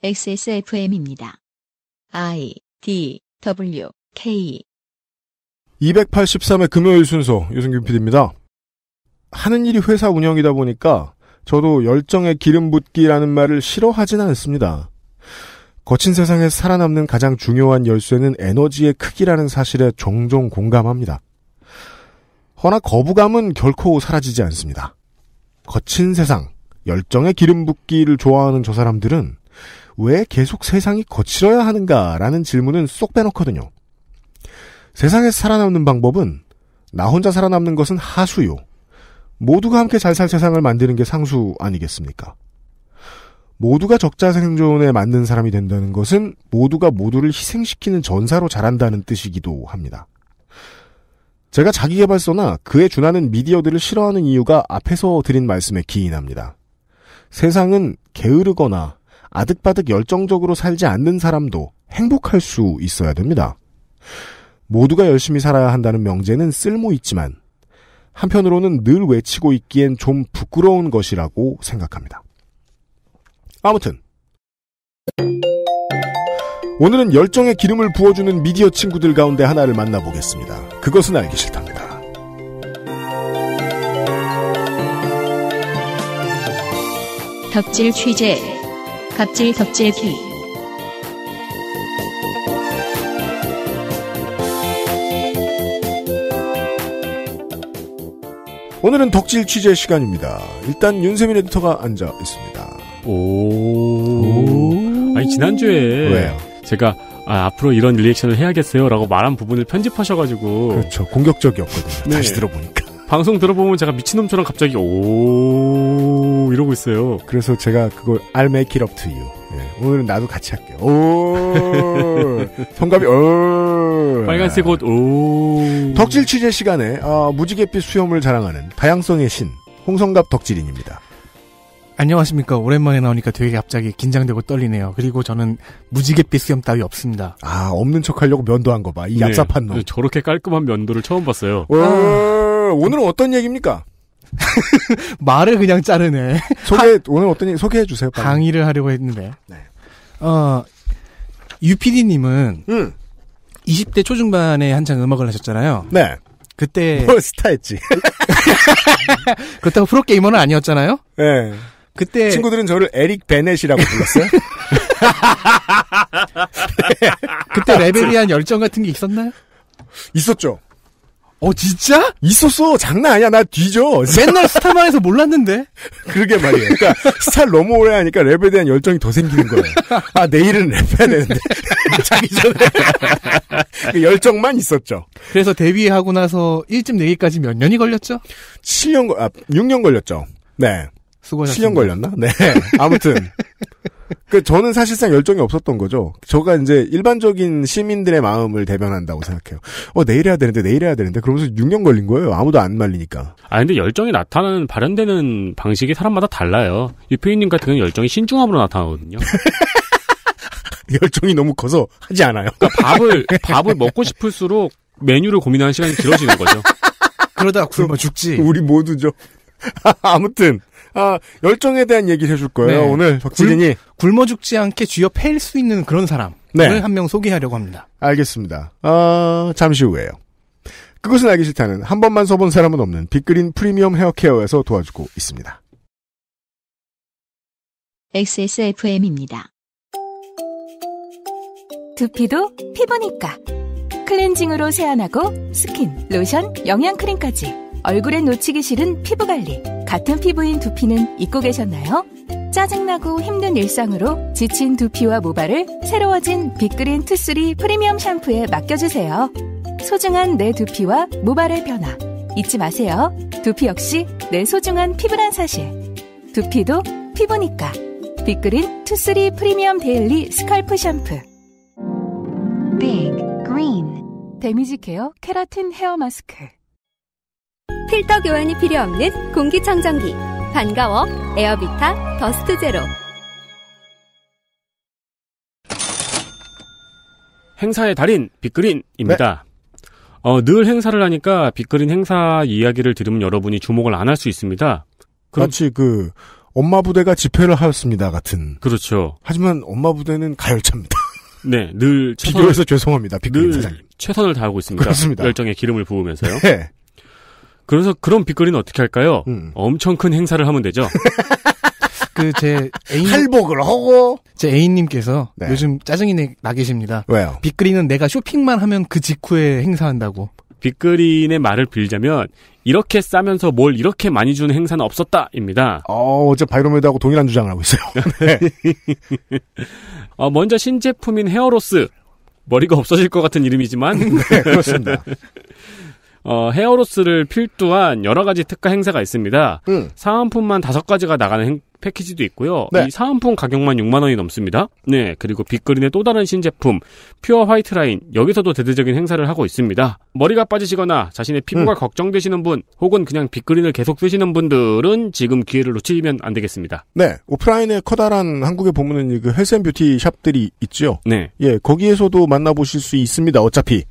XSFM입니다. I D W K 283회 금요일 순서 유승균 PD입니다. 하는 일이 회사 운영이다 보니까 저도 열정의 기름 붓기라는 말을 싫어하진 않습니다. 거친 세상에서 살아남는 가장 중요한 열쇠는 에너지의 크기라는 사실에 종종 공감합니다. 허나 거부감은 결코 사라지지 않습니다. 거친 세상, 열정의 기름 붓기를 좋아하는 저 사람들은 왜 계속 세상이 거칠어야 하는가라는 질문은 쏙 빼놓거든요. 세상에서 살아남는 방법은 나 혼자 살아남는 것은 하수요. 모두가 함께 잘 살 세상을 만드는 게 상수 아니겠습니까? 모두가 적자 생존에 맞는 사람이 된다는 것은 모두가 모두를 희생시키는 전사로 자란다는 뜻이기도 합니다. 제가 자기개발서나 그에 준하는 미디어들을 싫어하는 이유가 앞에서 드린 말씀에 기인합니다. 세상은 게으르거나 아득바득 열정적으로 살지 않는 사람도 행복할 수 있어야 됩니다. 모두가 열심히 살아야 한다는 명제는 쓸모 있지만 한편으로는 늘 외치고 있기엔 좀 부끄러운 것이라고 생각합니다. 아무튼 오늘은 열정의 기름을 부어주는 미디어 친구들 가운데 하나를 만나보겠습니다. 그것은 알기 싫답니다. 덕질 취재 갑질 격제기 오늘은 덕질 취재 시간입니다. 일단 윤세민 에디터가 앉아 있습니다. 오. 오. 아니 지난주에 왜요? 제가 아, 앞으로 이런 리액션을 해야겠어요라고 말한 부분을 편집하셔가지고 그렇죠 공격적이었거든요. 네. 다시 들어보니까. 방송 들어보면 제가 미친놈처럼 갑자기 오 이러고 있어요. 그래서 제가 그걸 I'll make it up to you. 네, 오늘은 나도 같이 할게요. 오 성갑이 오 빨간색 옷 오. 덕질 취재 시간에 어, 무지갯빛 수염을 자랑하는 다양성의 신 홍성갑 덕질인입니다. 안녕하십니까. 오랜만에 나오니까 되게 갑자기 긴장되고 떨리네요. 그리고 저는 무지갯빛 수염 따위 없습니다. 아, 없는 척 하려고 면도한 거 봐. 이 네. 얍삽한 네, 놈. 저렇게 깔끔한 면도를 처음 봤어요. 오~ 오늘은 어떤 얘기입니까? 말을 그냥 자르네. 소개 하, 오늘 어떤 얘기 소개해 주세요. 빨리. 강의를 하려고 했는데. 네. 어 유피디님은 음. 20대 초중반에 한창 음악을 하셨잖아요. 네. 그때 뭘 스타했지. 그렇다고 프로 게이머는 아니었잖아요. 네. 그때 친구들은 저를 에릭 베넷이라고 불렀어요. 네. 그때 레벨이 한 열정 같은 게 있었나요? 있었죠. 어 진짜? 있었어 장난 아니야 나 뒤져 맨날 스타만해서 몰랐는데 그러게 말이에요 그러니까 스타를 너무 오래 하니까 랩에 대한 열정이 더 생기는 거예요 아 내일은 랩해야 되는데 자기 전에 그 열정만 있었죠 그래서 데뷔하고 나서 1집 내기까지 몇 년이 걸렸죠? 7년 아 6년 걸렸죠 네 수고하셨습니다 7년 걸렸나? 네, 네. 아무튼 그 저는 사실상 열정이 없었던 거죠. 저가 이제 일반적인 시민들의 마음을 대변한다고 생각해요. 어, 내일 해야 되는데, 내일 해야 되는데. 그러면서 6년 걸린 거예요. 아무도 안 말리니까. 아, 근데 열정이 나타나는, 발현되는 방식이 사람마다 달라요. 유표인님 같은 경우 열정이 신중함으로 나타나거든요. 열정이 너무 커서 하지 않아요. 그러니까 밥을, 밥을 먹고 싶을수록 메뉴를 고민하는 시간이 길어지는 거죠. 그러다 굶어 죽지. 우리 모두죠. 아무튼 아, 열정에 대한 얘기를 해줄 거예요, 네. 오늘. 박 적진이 굶어 죽지 않게 쥐어 팰수 있는 그런 사람을 네. 한명 소개하려고 합니다. 알겠습니다. 아, 잠시 후에요. 그것은 알기 싫다는 한 번만 써본 사람은 없는 빅그린 프리미엄 헤어케어에서 도와주고 있습니다. XSFM입니다. 두피도 피부니까. 클렌징으로 세안하고 스킨, 로션, 영양크림까지. 얼굴에 놓치기 싫은 피부관리. 같은 피부인 두피는 잊고 계셨나요? 짜증나고 힘든 일상으로 지친 두피와 모발을 새로워진 빅그린 투쓰리 프리미엄 샴푸에 맡겨주세요. 소중한 내 두피와 모발의 변화 잊지 마세요. 두피 역시 내 소중한 피부란 사실. 두피도 피부니까. 빅그린 투쓰리 프리미엄 데일리 스컬프 샴푸. 빅 그린 데미지 케어 케라틴 헤어 마스크. 필터 교환이 필요 없는 공기청정기 반가워 에어비타 더스트 제로 행사의 달인 빅그린입니다. 네. 어, 늘 행사를 하니까 빅그린 행사 이야기를 들으면 여러분이 주목을 안 할 수 있습니다. 그럼... 마치 그 엄마 부대가 집회를 하였습니다 같은. 그렇죠. 하지만 엄마 부대는 가열차입니다. 네, 늘 최선을, 비교해서 죄송합니다. 빅그린 사장님. 최선을 다하고 있습니다. 그렇습니다. 열정에 기름을 부으면서요. 네. 그래서 그런 빚거리는 어떻게 할까요? 음. 엄청 큰 행사를 하면 되죠. 그제 애인 할복을 하고 제 애인님께서 네. 요즘 짜증이 나 계십니다. 왜요? 빚거리는 내가 쇼핑만 하면 그 직후에 행사한다고. 빅그린의 말을 빌자면 이렇게 싸면서 뭘 이렇게 많이 주는 행사는 없었다입니다. 어, 어제 바이로메드하고 동일한 주장을 하고 있어요. 네. 어, 먼저 신제품인 헤어로스 머리가 없어질 것 같은 이름이지만 네, 그렇습니다. 어, 헤어로스를 필두한 여러 가지 특가 행사가 있습니다. 음. 사은품만 다섯 가지가 나가는 행, 패키지도 있고요. 네. 이 사은품 가격만 6만 원이 넘습니다. 네, 그리고 빅그린의 또 다른 신제품 퓨어 화이트 라인 여기서도 대대적인 행사를 하고 있습니다. 머리가 빠지시거나 자신의 피부가 음. 걱정되시는 분 혹은 그냥 빅그린을 계속 쓰시는 분들은 지금 기회를 놓치면 안 되겠습니다. 네, 오프라인에 커다란 한국에 보면은 그 헬스앤뷰티 샵들이 있죠. 네, 예, 거기에서도 만나보실 수 있습니다. 어차피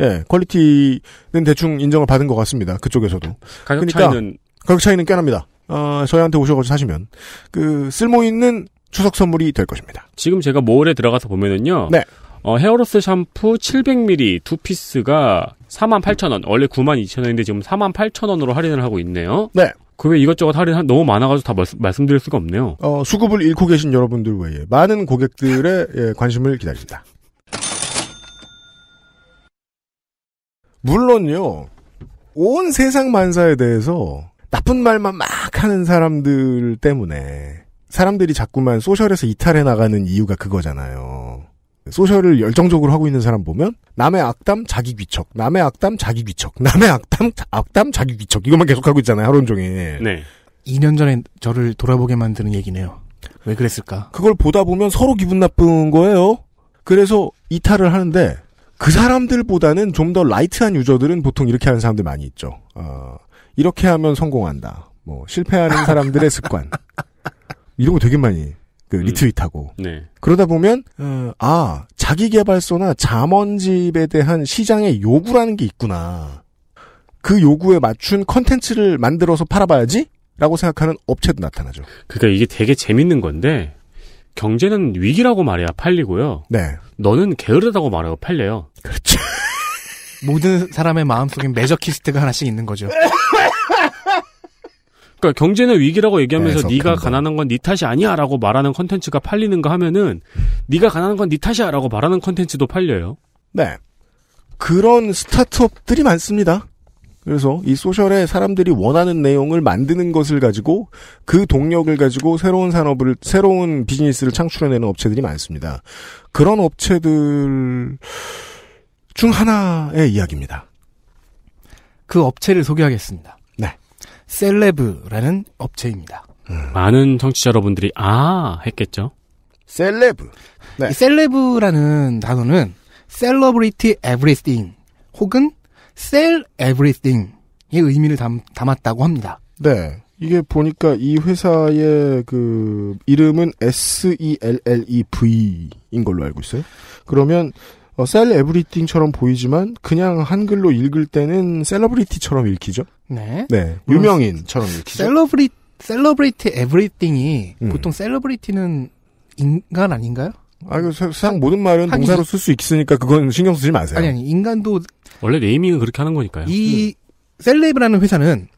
예, 퀄리티는 대충 인정을 받은 것 같습니다. 그쪽에서도. 가격 그러니까 차이는 가격 차이는 꽤 납니다. 어, 저희한테 오셔가지고 사시면 그 쓸모 있는 추석 선물이 될 것입니다. 지금 제가 모을에 들어가서 보면은요. 네. 어, 헤어로스 샴푸 700ml 두 피스가 48,000원. 원래 92,000원인데 지금 48,000원으로 할인을 하고 있네요. 네. 그 외 이것저것 할인 너무 많아가지고 다 말씀, 말씀드릴 수가 없네요. 어, 수급을 잃고 계신 여러분들 외에 많은 고객들의 예, 관심을 기다립니다. 물론요. 온 세상 만사에 대해서 나쁜 말만 막 하는 사람들 때문에 사람들이 자꾸만 소셜에서 이탈해 나가는 이유가 그거잖아요. 소셜을 열정적으로 하고 있는 사람 보면 남의 악담 자기 귀척, 남의 악담 자기 귀척, 남의 악담 악담 자기 귀척 이것만 계속하고 있잖아요 하루 종일. 네. 2년 전에 저를 돌아보게 만드는 얘기네요. 왜 그랬을까? 그걸 보다 보면 서로 기분 나쁜 거예요. 그래서 이탈을 하는데 그 사람들보다는 좀 더 라이트한 유저들은 보통 이렇게 하는 사람들 많이 있죠. 어, 이렇게 하면 성공한다. 뭐 실패하는 사람들의 습관 이런 거 되게 많이 그 음. 리트윗하고 음. 네. 그러다 보면 어, 아 자기 개발소나 자원집에 대한 시장의 요구라는 게 있구나. 그 요구에 맞춘 컨텐츠를 만들어서 팔아봐야지. 라고 생각하는 업체도 나타나죠. 그러니까 이게 되게 재밌는 건데 경제는 위기라고 말해야 팔리고요. 네. 너는 게으르다고 말해야 팔려요. 그렇죠. 모든 사람의 마음속엔 매저키스트가 하나씩 있는 거죠. 그러니까 경제는 위기라고 얘기하면서 네, 가 가난한 건 네 탓이 아니야라고 말하는 컨텐츠가 팔리는가 하면은 네가 가난한 건 네 탓이야라고 말하는 컨텐츠도 팔려요. 네. 그런 스타트업들이 많습니다. 그래서 이 소셜에 사람들이 원하는 내용을 만드는 것을 가지고 그 동력을 가지고 새로운 산업을 새로운 비즈니스를 창출해내는 업체들이 많습니다. 그런 업체들 중 하나의 이야기입니다. 그 업체를 소개하겠습니다. 네. 셀레브라는 업체입니다. 음. 많은 청취자 여러분들이 아 했겠죠. 셀레브. 네. 셀레브라는 단어는 셀러브리티 에브리띵 혹은 셀에브리띵의 의미를 담, 담았다고 합니다. 네. 이게 보니까 이 회사의 그 이름은 S E L L E V인 걸로 알고 있어요. 그러면 어, 셀 에브리띵처럼 보이지만 그냥 한글로 읽을 때는 셀러브리티처럼 읽히죠. 네. 네. 유명인처럼 읽히죠. 셀러브리 셀러브리티 에브리띵이 음. 보통 셀러브리티는 인간 아닌가요? 아, 이거 세상 모든 말은 하긴, 동사로 쓸 수 있으니까 그건 신경 쓰지 마세요. 아니, 아니, 인간도. 원래 네이밍은 그렇게 하는 거니까요. 이 음. 셀레브라는 회사는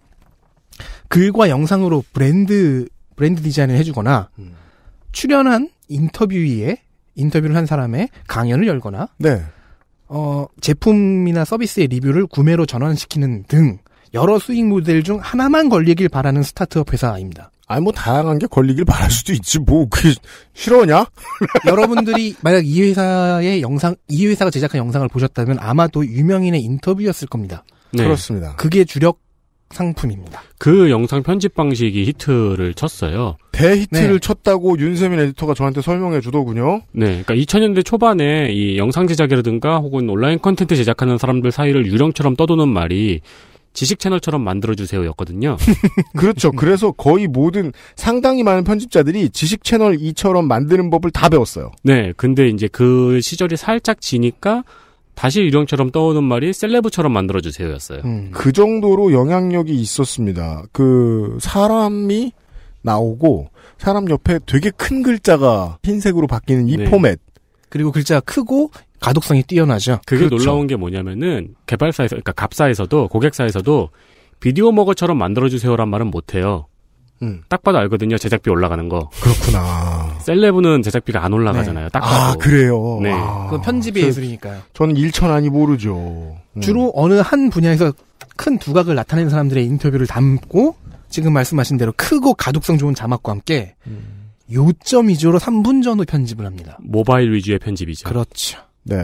글과 영상으로 브랜드, 브랜드 디자인을 해주거나 음. 출연한 인터뷰에 인터뷰를 한 사람의 강연을 열거나 네. 어, 제품이나 서비스의 리뷰를 구매로 전환시키는 등 여러 수익 모델 중 하나만 걸리길 바라는 스타트업 회사입니다. 아니 뭐 다양한 게 걸리길 바랄 수도 있지 뭐 그게 싫어냐? 여러분들이 만약 이 회사의 영상 이 회사가 제작한 영상을 보셨다면 아마도 유명인의 인터뷰였을 겁니다. 네. 그렇습니다. 그게 주력 상품입니다. 그 영상 편집 방식이 히트를 쳤어요. 대히트를 네. 쳤다고 윤세민 에디터가 저한테 설명해 주더군요. 네. 그러니까 2000년대 초반에 이 영상 제작이라든가 혹은 온라인 컨텐츠 제작하는 사람들 사이를 유령처럼 떠도는 말이 지식 채널처럼 만들어주세요 였거든요. 그렇죠. 그래서 거의 모든 상당히 많은 편집자들이 지식 채널 이처럼 만드는 법을 다 배웠어요. 네. 근데 이제 그 시절이 살짝 지니까 다시 유령처럼 떠오는 말이 셀레브처럼 만들어주세요였어요. 음, 그 정도로 영향력이 있었습니다. 그 사람이 나오고 사람 옆에 되게 큰 글자가 흰색으로 바뀌는 이 네. 포맷. 그리고 글자가 크고 가독성이 뛰어나죠. 그게 그렇죠. 놀라운 게 뭐냐면은 개발사에서 그러니까 갑사에서도 고객사에서도 비디오 머거처럼 만들어주세요란 말은 못해요. 음. 딱 봐도 알거든요. 제작비 올라가는 거. 그렇구나. 셀레브는 제작비가 안 올라가잖아요. 네. 딱 아, 그래요. 네. 아. 그 편집이 저, 예술이니까요. 저는 일천 아니 모르죠. 네. 주로 어느 한 분야에서 큰 두각을 나타내는 사람들의 인터뷰를 담고 지금 말씀하신 대로 크고 가독성 좋은 자막과 함께 음. 요점 위주로 3분 전후 편집을 합니다. 모바일 위주의 편집이죠. 그렇죠. 네.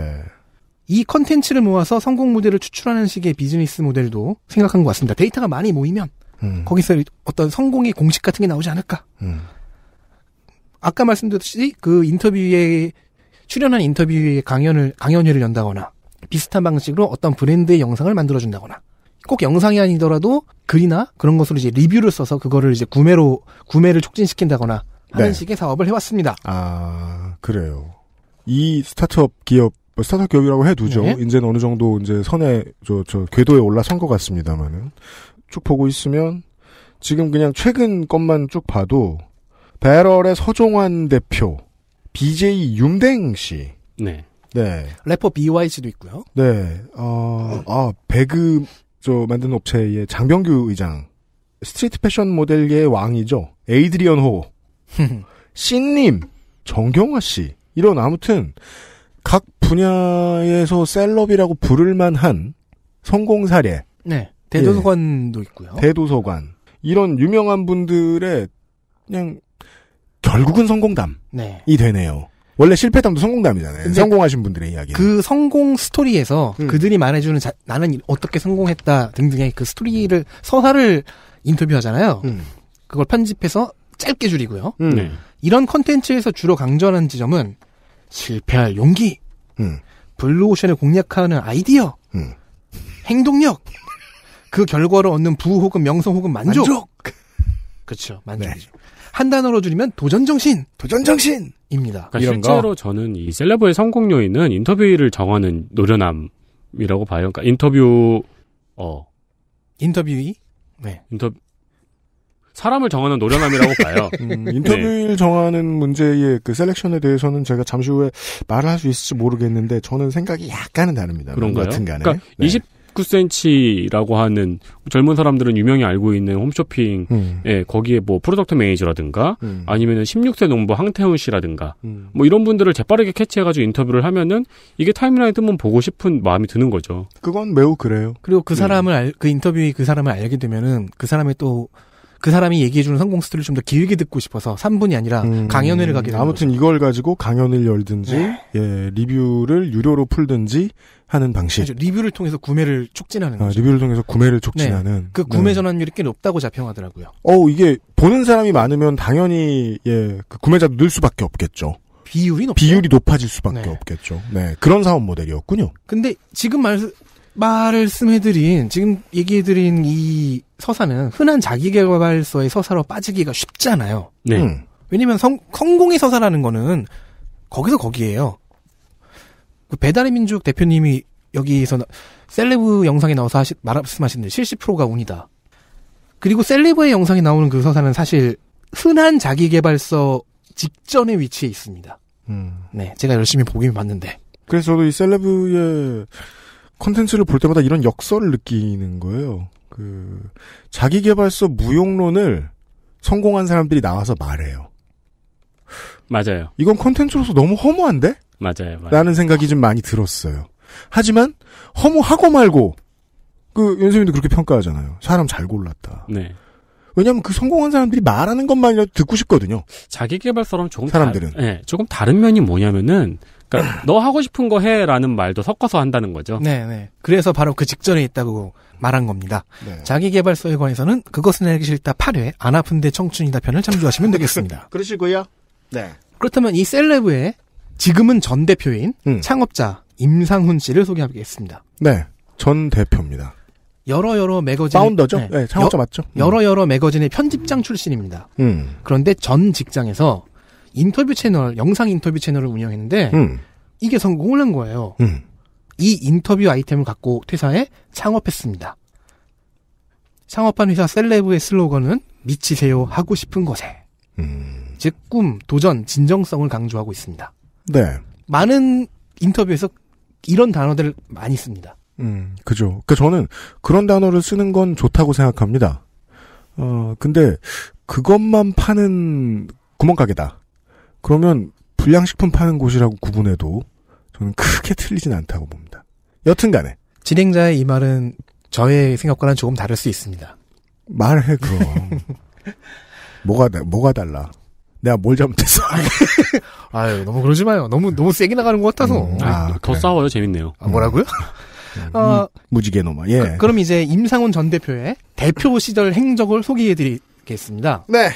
이 컨텐츠를 모아서 성공 모델을 추출하는 식의 비즈니스 모델도 생각한 것 같습니다. 데이터가 많이 모이면 음. 거기서 어떤 성공의 공식 같은 게 나오지 않을까. 음. 아까 말씀드렸듯이 그 인터뷰에 출연한 인터뷰에 강연을 강연회를 연다거나 비슷한 방식으로 어떤 브랜드의 영상을 만들어 준다거나 꼭 영상이 아니더라도 글이나 그런 것으로 이제 리뷰를 써서 그거를 이제 구매로 구매를 촉진시킨다거나 하는 네. 식의 사업을 해왔습니다. 아 그래요. 이 스타트업 기업 스타트업 기업이라고 해두죠. 네. 이제는 어느 정도 이제 선에 저, 저 궤도에 올라선 것 같습니다만은 쭉 보고 있으면 지금 그냥 최근 것만 쭉 봐도 배럴의 서종환 대표, BJ 윤댕 씨. 네. 네. 래퍼 BYC도 있고요. 네. 어, 아, 배그 저 만든 업체의 장병규 의장. 스트리트 패션 모델계의 왕이죠. 에이드리언 호. 신님, 정경화 씨. 이런 아무튼 각 분야에서 셀럽이라고 부를 만한 성공 사례. 네. 대도서관도 예. 있고요. 대도서관. 이런 유명한 분들의 그냥 결국은 성공담이 네. 되네요. 원래 실패담도 성공담이잖아요. 성공하신 분들의 이야기. 그 성공 스토리에서 음. 그들이 말해주는 자, 나는 어떻게 성공했다 등등의 그 스토리를 서사를 인터뷰하잖아요. 음. 그걸 편집해서 짧게 줄이고요. 음. 네. 이런 컨텐츠에서 주로 강조하는 지점은 실패할 용기, 음. 블루오션을 공략하는 아이디어, 음. 행동력, 그 결과를 얻는 부 혹은 명성 혹은 만족. 만족. 그렇죠, 만족이죠. 네. 한 단어로 줄이면 도전정신! 도전정신입니다. 그러니까 실제로 저는 이 셀레브의 성공 요인은 인터뷰를 정하는 노련함이라고 봐요. 그러니까 인터뷰, 어. 인터뷰이? 네. 인터 뷰 사람을 정하는 노련함이라고 봐요. 음, 음 인터뷰를 네. 정하는 문제의 그 셀렉션에 대해서는 제가 잠시 후에 말을 할 수 있을지 모르겠는데 저는 생각이 약간은 다릅니다. 그런가 뭐 같은 간에. 그러니까 네. 19cm라고 하는 젊은 사람들은 유명히 알고 있는 홈쇼핑, 음. 예, 거기에 뭐 프로덕트 매니저라든가 음. 아니면은 16세 농부 황태훈 씨라든가 음. 뭐 이런 분들을 재빠르게 캐치해가지고 인터뷰를 하면은 이게 타임라인 뜨면 보고 싶은 마음이 드는 거죠. 그건 매우 그래요. 그리고 그 음. 사람을 알, 그 인터뷰에 그 사람을 알게 되면은 그 사람의 또그 사람이 얘기해주는 성공 스토리를 좀 더 길게 듣고 싶어서 3분이 아니라 음, 강연회를 가게 됩니다. 아무튼 거죠. 이걸 가지고 강연을 열든지 네. 예, 리뷰를 유료로 풀든지 하는 방식. 그렇죠. 리뷰를 통해서 구매를 촉진하는 아, 거죠. 리뷰를 통해서 구매를 촉진하는. 네. 그 구매 네. 전환율이 꽤 높다고 자평하더라고요. 어 이게 보는 사람이 많으면 당연히 예, 그 구매자도 늘 수밖에 없겠죠. 비율이 높 비율이 높아질 수밖에 네. 없겠죠. 네. 그런 사업 모델이었군요. 근데 지금 말 말씀해드린 지금 얘기해드린 이 서사는 흔한 자기개발서의 서사로 빠지기가 쉽잖아요. 네. 음. 왜냐면 성, 성공의 서사라는 거는 거기서 거기에요. 그 배달의 민족 대표님이 여기서 셀레브 영상에 나와서 하시, 말씀하신 대 70%가 운이다. 그리고 셀레브의 영상에 나오는 그 서사는 사실 흔한 자기개발서 직전에위치해 있습니다. 음. 네, 제가 열심히 보긴 기 봤는데. 그래서 저도 이 셀레브의 컨텐츠를 볼 때마다 이런 역설을 느끼는 거예요. 그 자기 개발서 무용론을 성공한 사람들이 나와서 말해요. 맞아요. 이건 컨텐츠로서 너무 허무한데? 맞아요, 맞아요. 라는 생각이 좀 많이 들었어요. 하지만 허무하고 말고 그 연세민도 그렇게 평가하잖아요. 사람 잘 골랐다. 네. 왜냐하면 그 성공한 사람들이 말하는 것만이라도 듣고 싶거든요. 자기 개발서랑 조금 사람들은 다, 예, 네, 조금 다른 면이 뭐냐면은 그러니까 너 하고 싶은 거 해라는 말도 섞어서 한다는 거죠. 네, 네. 그래서 바로 그 직전에 있다고 말한 겁니다. 네. 자기개발서에 관해서는 그것은 알기 싫다 8회 안 아픈데 청춘이다 편을 참조하시면 되겠습니다. 그러시고요. 네. 그렇다면 이 셀레브의 지금은 전 대표인 음. 창업자 임상훈 씨를 소개하겠습니다. 네. 전 대표입니다. 여러 여러 매거진 파운더죠? 네, 네 창업자 여, 맞죠? 음. 여러 여러 매거진의 편집장 출신입니다. 음. 그런데 전 직장에서 인터뷰 채널, 영상 인터뷰 채널을 운영했는데 음. 이게 성공을 한 거예요. 음. 이 인터뷰 아이템을 갖고 퇴사에 창업했습니다. 창업한 회사 셀레브의 슬로건은 미치세요 하고 싶은 것에 음. 즉 꿈, 도전, 진정성을 강조하고 있습니다. 네. 많은 인터뷰에서 이런 단어들을 많이 씁니다. 음, 그죠. 그니까 저는 그런 단어를 쓰는 건 좋다고 생각합니다. 어, 근데 그것만 파는 구멍가게다. 그러면 불량식품 파는 곳이라고 구분해도 저는 크게 틀리진 않다고 봅니다. 여튼간에 진행자의 이 말은 저의 생각과는 조금 다를 수 있습니다. 말해 그럼 뭐가 뭐가 달라? 내가 뭘 잘못했어? 아유 너무 그러지 마요. 너무 너무 세게 나가는 것 같아서. 음, 아, 아 더 그래. 싸워요 재밌네요. 아, 뭐라고요? 음, 어, 무지개 놈아. 예. 그, 럼 이제 임상훈 전 대표의 대표 시절 행적을 소개해드리겠습니다. 네.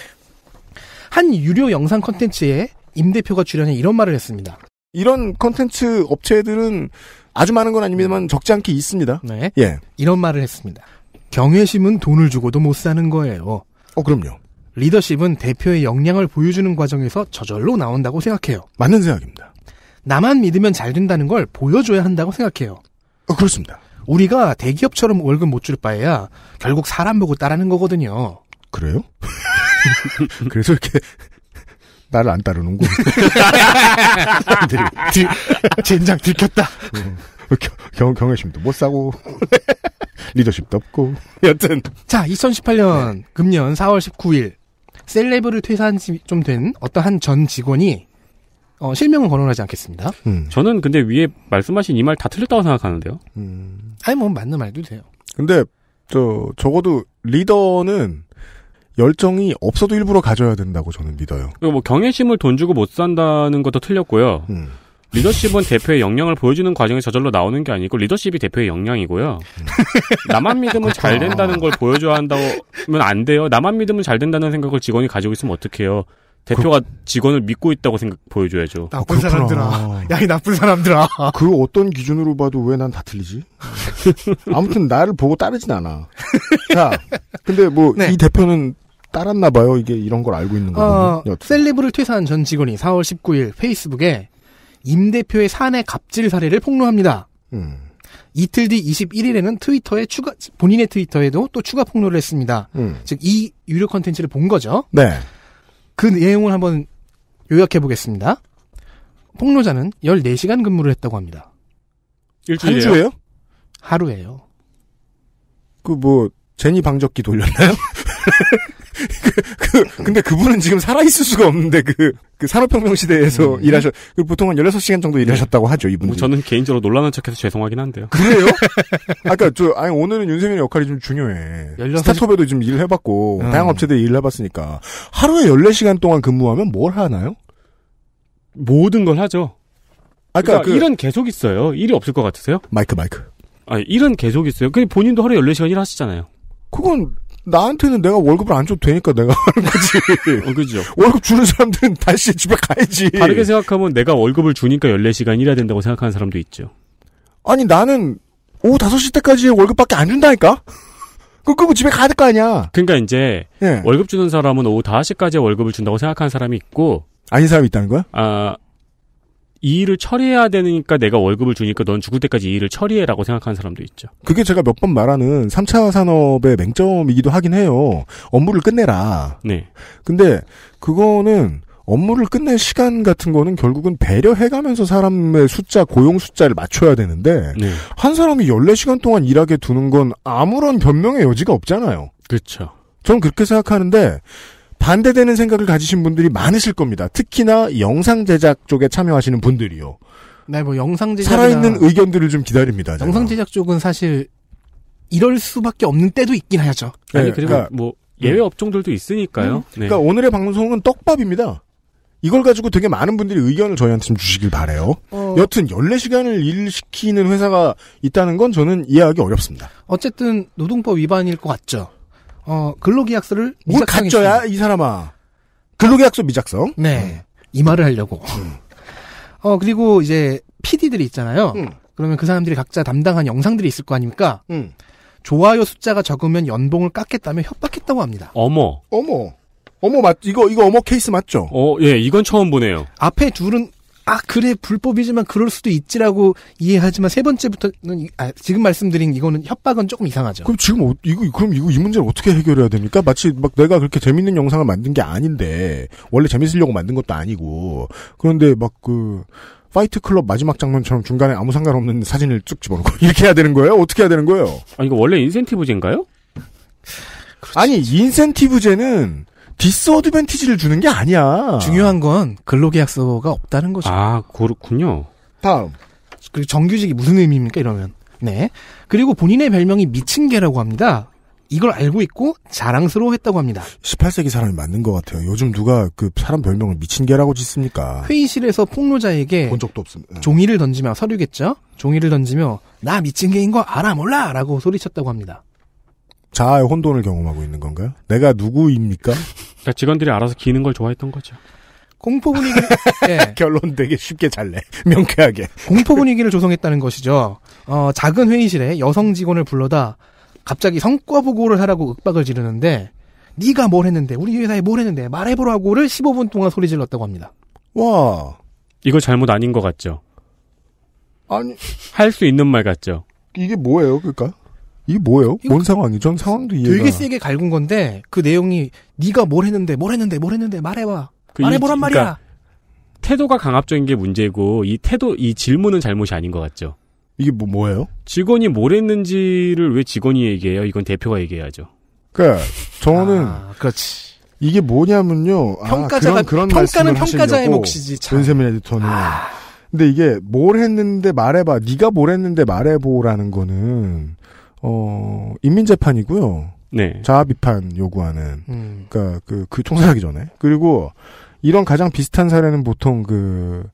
한 유료 영상 컨텐츠에 임 대표가 출연해 이런 말을 했습니다. 이런 컨텐츠 업체들은 아주 많은 건 아닙니다만 적지 않게 있습니다. 네. 예. 이런 말을 했습니다. 경외심은 돈을 주고도 못 사는 거예요. 어, 그럼요. 리더십은 대표의 역량을 보여주는 과정에서 저절로 나온다고 생각해요. 맞는 생각입니다. 나만 믿으면 잘 된다는 걸 보여줘야 한다고 생각해요. 어, 그렇습니다. 우리가 대기업처럼 월급 못 줄 바에야 결국 사람 보고 따라하는 거거든요. 그래요? 그래서 이렇게 나를 안 따르는군. 구 들, 젠장 들켰다. 경, 어, 경외심도 못 사고. 리더십도 없고. 여튼. 자, 2018년 네. 금년 4월 19일 셀레브를 퇴사한 지 좀 된 어떠한 전 직원이 어, 실명은 거론하지 않겠습니다. 음. 저는 근데 위에 말씀하신 이 말 다 틀렸다고 생각하는데요. 음. 아니 뭐 맞는 말도 돼요. 근데 저 적어도 리더는 열정이 없어도 일부러 가져야 된다고 저는 믿어요. 뭐 경외심을 돈 주고 못 산다는 것도 틀렸고요. 음. 리더십은 대표의 역량을 보여주는 과정에 저절로 나오는 게 아니고 리더십이 대표의 역량이고요. 음. 나만 믿으면 잘 된다는 걸 보여줘야 한다면 안 돼요. 나만 믿으면 잘 된다는 생각을 직원이 가지고 있으면 어떡해요. 대표가 그... 직원을 믿고 있다고 생각 보여줘야죠. 나쁜 아, 사람들아. 야, 이 나쁜 사람들아. 그 어떤 기준으로 봐도 왜 난 다 틀리지? 아무튼 나를 보고 따르진 않아. 자, 근데 뭐이 네. 대표는 따랐나 봐요. 이게 이런 걸 알고 있는 거예요. 어, 셀리브를 퇴사한 전 직원이 4월 19일 페이스북에 임 대표의 사내 갑질 사례를 폭로합니다. 음. 이틀 뒤 21일에는 트위터에 추가 본인의 트위터에도 또 추가 폭로를 했습니다. 음. 즉이 유료 컨텐츠를 본 거죠. 네. 그 내용을 한번 요약해 보겠습니다. 폭로자는 14시간 근무를 했다고 합니다. 일주일한 주예요? 하루에요그 뭐 제니 방적기 돌렸나요? 그, 그, 근데 그분은 지금 살아있을 수가 없는데, 그, 그 산업혁명 시대에서 음. 일하셨, 그 보통 한 16시간 정도 일하셨다고 하죠, 이분은 뭐 저는 개인적으로 놀라는 척해서 죄송하긴 한데요. 그래요? 아까 저, 아니, 오늘은 윤세민의 역할이 좀 중요해. 16... 스타트업에도 좀 일을 해봤고, 음. 다양한 업체들 일을 해봤으니까. 하루에 14시간 동안 근무하면 뭘 하나요? 모든 걸 하죠. 아까 그러니까, 그러니까 그... 일은 계속 있어요. 일이 없을 것 같으세요? 마이크, 마이크. 아 일은 계속 있어요. 그데 본인도 하루에 14시간 일하시잖아요. 그건 나한테는 내가 월급을 안 줘도 되니까 내가 하는 거지. 어, 그죠. 월급 주는 사람들은 다시 집에 가야지. 다르게 생각하면 내가 월급을 주니까 14시간 일해야 된다고 생각하는 사람도 있죠. 아니, 나는 오후 5시 때까지 월급밖에 안 준다니까? 그거 끄고 집에 가야 될 거 아니야. 그니까 이제 예. 월급 주는 사람은 오후 5시까지 월급을 준다고 생각하는 사람이 있고 아닌 사람이 있다는 거야? 아, 이 일을 처리해야 되니까 내가 월급을 주니까 넌 죽을 때까지 이 일을 처리해라고 생각하는 사람도 있죠. 그게 제가 몇 번 말하는 3차 산업의 맹점이기도 하긴 해요. 업무를 끝내라. 네. 근데 그거는 업무를 끝낸 시간 같은 거는 결국은 배려해가면서 사람의 숫자, 고용 숫자를 맞춰야 되는데, 네. 한 사람이 14시간 동안 일하게 두는 건 아무런 변명의 여지가 없잖아요. 그렇죠. 저는 그렇게 생각하는데, 반대되는 생각을 가지신 분들이 많으실 겁니다. 특히나 영상 제작 쪽에 참여하시는 분들이요. 네, 뭐 영상 제작 살아있는 의견들을 좀 기다립니다. 제가. 영상 제작 쪽은 사실 이럴 수밖에 없는 때도 있긴 하죠. 아니 네, 그리고 그러니까, 뭐 예외 음. 업종들도 있으니까요. 음, 네. 그러니까 네. 오늘의 방송은 떡밥입니다. 이걸 가지고 되게 많은 분들이 의견을 저희한테 좀 주시길 바래요. 어... 여튼 14시간을 일시키는 회사가 있다는 건 저는 이해하기 어렵습니다. 어쨌든 노동법 위반일 것 같죠. 어, 근로계약서를 뭘 갖져야 이 사람아. 근로계약서 미작성. 네. 음. 이 말을 하려고. 음. 어, 그리고 이제 PD들이 있잖아요. 음. 그러면 그 사람들이 각자 담당한 영상들이 있을 거 아닙니까? 음. 좋아요 숫자가 적으면 연봉을 깎겠다며 협박했다고 합니다. 어머. 어머. 어머 맞 이거 이거 어머 케이스 맞죠? 어, 예. 이건 처음 보네요. 앞에 둘은 아 그래 불법이지만 그럴 수도 있지라고 이해하지만 세 번째부터는 아, 지금 말씀드린 이거는 협박은 조금 이상하죠. 그럼 지금 어, 이거 그럼 이거 이 문제를 어떻게 해결해야 됩니까? 마치 막 내가 그렇게 재밌는 영상을 만든 게 아닌데 원래 재밌으려고 만든 것도 아니고 그런데 막 그 파이트 클럽 마지막 장면처럼 중간에 아무 상관없는 사진을 쭉 집어넣고 이렇게 해야 되는 거예요? 어떻게 해야 되는 거예요? 아 이거 원래 인센티브제인가요? 그렇지. 아니 인센티브제는 디스어드밴티지를 주는 게 아니야. 중요한 건 근로계약서가 없다는 거죠. 아, 그렇군요. 다음. 그리고 정규직이 무슨 의미입니까, 이러면. 네. 그리고 본인의 별명이 미친개라고 합니다. 이걸 알고 있고 자랑스러워했다고 합니다. 18세기 사람이 맞는 것 같아요. 요즘 누가 그 사람 별명을 미친개라고 짓습니까? 회의실에서 폭로자에게 본 적도 없습니다. 종이를 던지며 서류겠죠? 종이를 던지며 나 미친개인 거 알아 몰라라고 소리쳤다고 합니다. 자아의 혼돈을 경험하고 있는 건가요? 내가 누구입니까? 그러니까 직원들이 알아서 기는 걸 좋아했던 거죠. 공포 분위기 네. 결론 되게 쉽게 잘래 명쾌하게 공포 분위기를 조성했다는 것이죠. 어, 작은 회의실에 여성 직원을 불러다 갑자기 성과 보고를 하라고 윽박을 지르는데 네가 뭘 했는데 우리 회사에 뭘 했는데 말해보라고를 15분 동안 소리 질렀다고 합니다. 와 이거 잘못 아닌 것 같죠? 아니 할 수 있는 말 같죠? 이게 뭐예요, 그니까? 이게 뭐예요? 이거 뭔 상황이죠? 상황도 이해가 되게 세게 갈군 건데 그 내용이 네가 뭘 했는데 뭘 했는데 뭘 했는데 말해봐 그 말해보란 이, 말이야. 그러니까 태도가 강압적인 게 문제고 이 태도 이 질문은 잘못이 아닌 것 같죠. 이게 뭐 뭐예요? 직원이 뭘 했는지를 왜 직원이 얘기해요? 이건 대표가 얘기해야죠. 그러니까 저는 아, 그렇지. 이게 뭐냐면요. 아, 평가자가 아, 그런, 그런 평가는 평가자의 몫이지. 윤세민 에디터는. 아. 근데 이게 뭘 했는데 말해봐. 네가 뭘 했는데 말해보라는 거는 어, 인민재판이고요. 네. 자아비판 요구하는. 음. 그니까, 그, 그 총살하기 전에. 그리고, 이런 가장 비슷한 사례는 보통 그,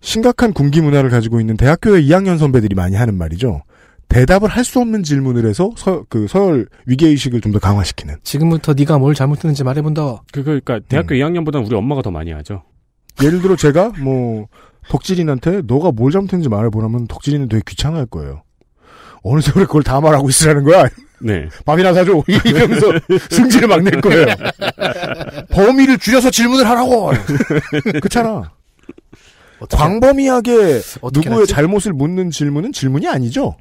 심각한 군기 문화를 가지고 있는 대학교의 2학년 선배들이 많이 하는 말이죠. 대답을 할 수 없는 질문을 해서 서, 그 서열 위계의식을 좀 더 강화시키는. 지금부터 네가 뭘 잘못했는지 말해본다. 그, 그니까 그러니까 대학교 음. 2학년보다는 우리 엄마가 더 많이 하죠. 예를 들어 제가 뭐 덕질인한테 너가 뭘 잘못했는지 말해보라면 덕질인은 되게 귀찮아할 거예요. 어느 세월에 그걸 다 말하고 있으라는 거야. 네. 밥이나 사줘. 이러면서 승질을막 낼 거예요. 범위를 줄여서 질문을 하라고. 그렇잖아. 광범위하게 누구의 하지? 잘못을 묻는 질문은 질문이 아니죠.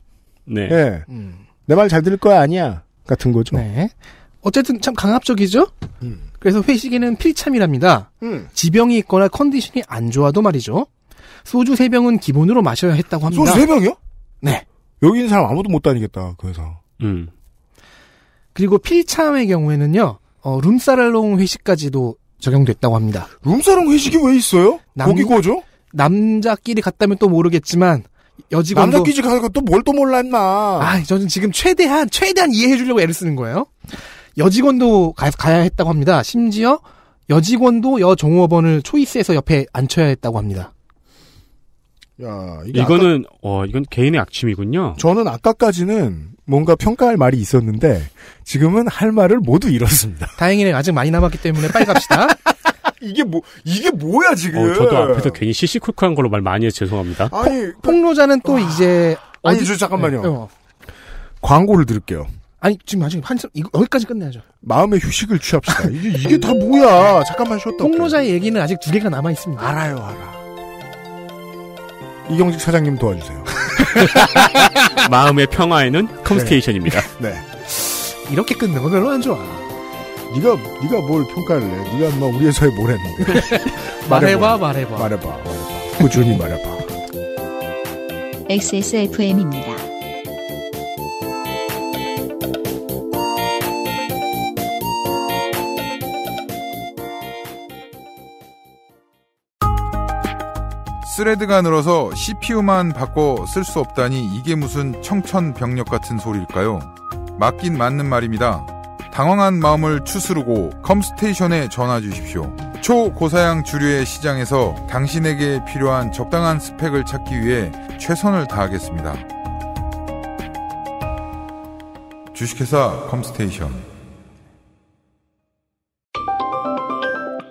네. 네. 음. 내말 잘 들을 거야 아니야 같은 거죠. 네. 어쨌든 참 강압적이죠. 음. 그래서 회식에는 필참이랍니다. 음. 지병이 있거나 컨디션이 안 좋아도 말이죠. 소주 3병은 기본으로 마셔야 했다고 합니다. 소주 3병이요? 네. 여기 있는 사람 아무도 못 다니겠다. 그 회사. 음. 그리고 필참의 경우에는 어, 룸사롱 회식까지도 적용됐다고 합니다. 룸사롱 회식이 왜 있어요? 남, 거기 거죠? 남자끼리 갔다면 또 모르겠지만 여직원 남자끼리 가서 또 뭘 또몰랐나 아, 저는 지금 최대한 최대한 이해해 주려고 애를 쓰는 거예요. 여직원도 가, 가야 했다고 합니다. 심지어 여직원도 여종업원을 초이스에서 옆에 앉혀야 했다고 합니다. 야, 이거는 아까... 어 이건 개인의 악취이군요 저는 아까까지는 뭔가 평가할 말이 있었는데 지금은 할 말을 모두 잃었습니다. 다행히는 아직 많이 남았기 때문에 빨리 갑시다. 이게 뭐 이게 뭐야 지금? 어, 저도 앞에서 괜히 시시콜콜한 걸로 말 많이 해 죄송합니다. 아니 폭, 그 폭로자는 또 와... 아, 이제 아니 저 잠깐만요. 네, 어. 광고를 들을게요. 아니 지금 아직 한 이거 여기까지 끝내야죠. 마음의 휴식을 취합시다. 이게 이게 다 뭐야? 잠깐만 쉬었다. 폭로자의 얘기는 아직 두 개가 남아 있습니다. 알아요, 알아. 이경직 사장님 도와주세요. 마음의 평화에는 컴스테이션입니다. 네. 네. 이렇게 끊는 건 별로 안 좋아. 네가 네가 뭘 평가를 해? 네가 막 뭐 우리 회사에 뭘 했는데? 말해봐, 말해봐, 말해봐, 말해봐. 꾸준히 어, 뭐 말해봐. XSFM입니다. 스레드가 늘어서 CPU만 바꿔 쓸 수 없다니 이게 무슨 청천벽력 같은 소리일까요? 맞긴 맞는 말입니다. 당황한 마음을 추스르고 컴스테이션에 전화 주십시오. 초고사양 주류의 시장에서 당신에게 필요한 적당한 스펙을 찾기 위해 최선을 다하겠습니다. 주식회사 컴스테이션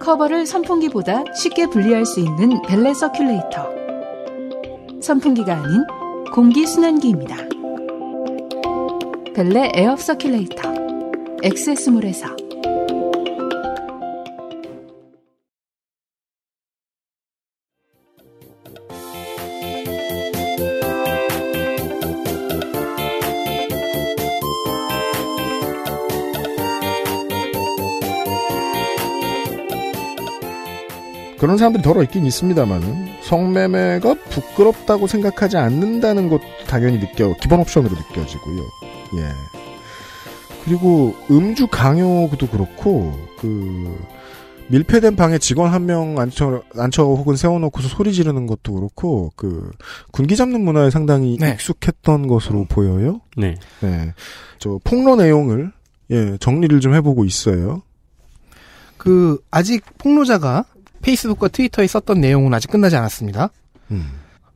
커버를 선풍기보다 쉽게 분리할 수 있는 벨레 서큘레이터. 선풍기가 아닌 공기순환기입니다. 벨레 에어 서큘레이터. 엑세스몰에서 그런 사람들이 덜어 있긴 있습니다만 성매매가 부끄럽다고 생각하지 않는다는 것도 당연히 느껴 기본 옵션으로 느껴지고요. 예. 그리고 음주 강요도 그렇고 그 밀폐된 방에 직원 한 명 앉혀 앉혀 혹은 세워놓고서 소리 지르는 것도 그렇고 그 군기 잡는 문화에 상당히 네. 익숙했던 것으로 음. 보여요. 네. 네. 저 폭로 내용을 예 정리를 좀 해보고 있어요. 그 아직 폭로자가 페이스북과 트위터에 썼던 내용은 아직 끝나지 않았습니다. 음.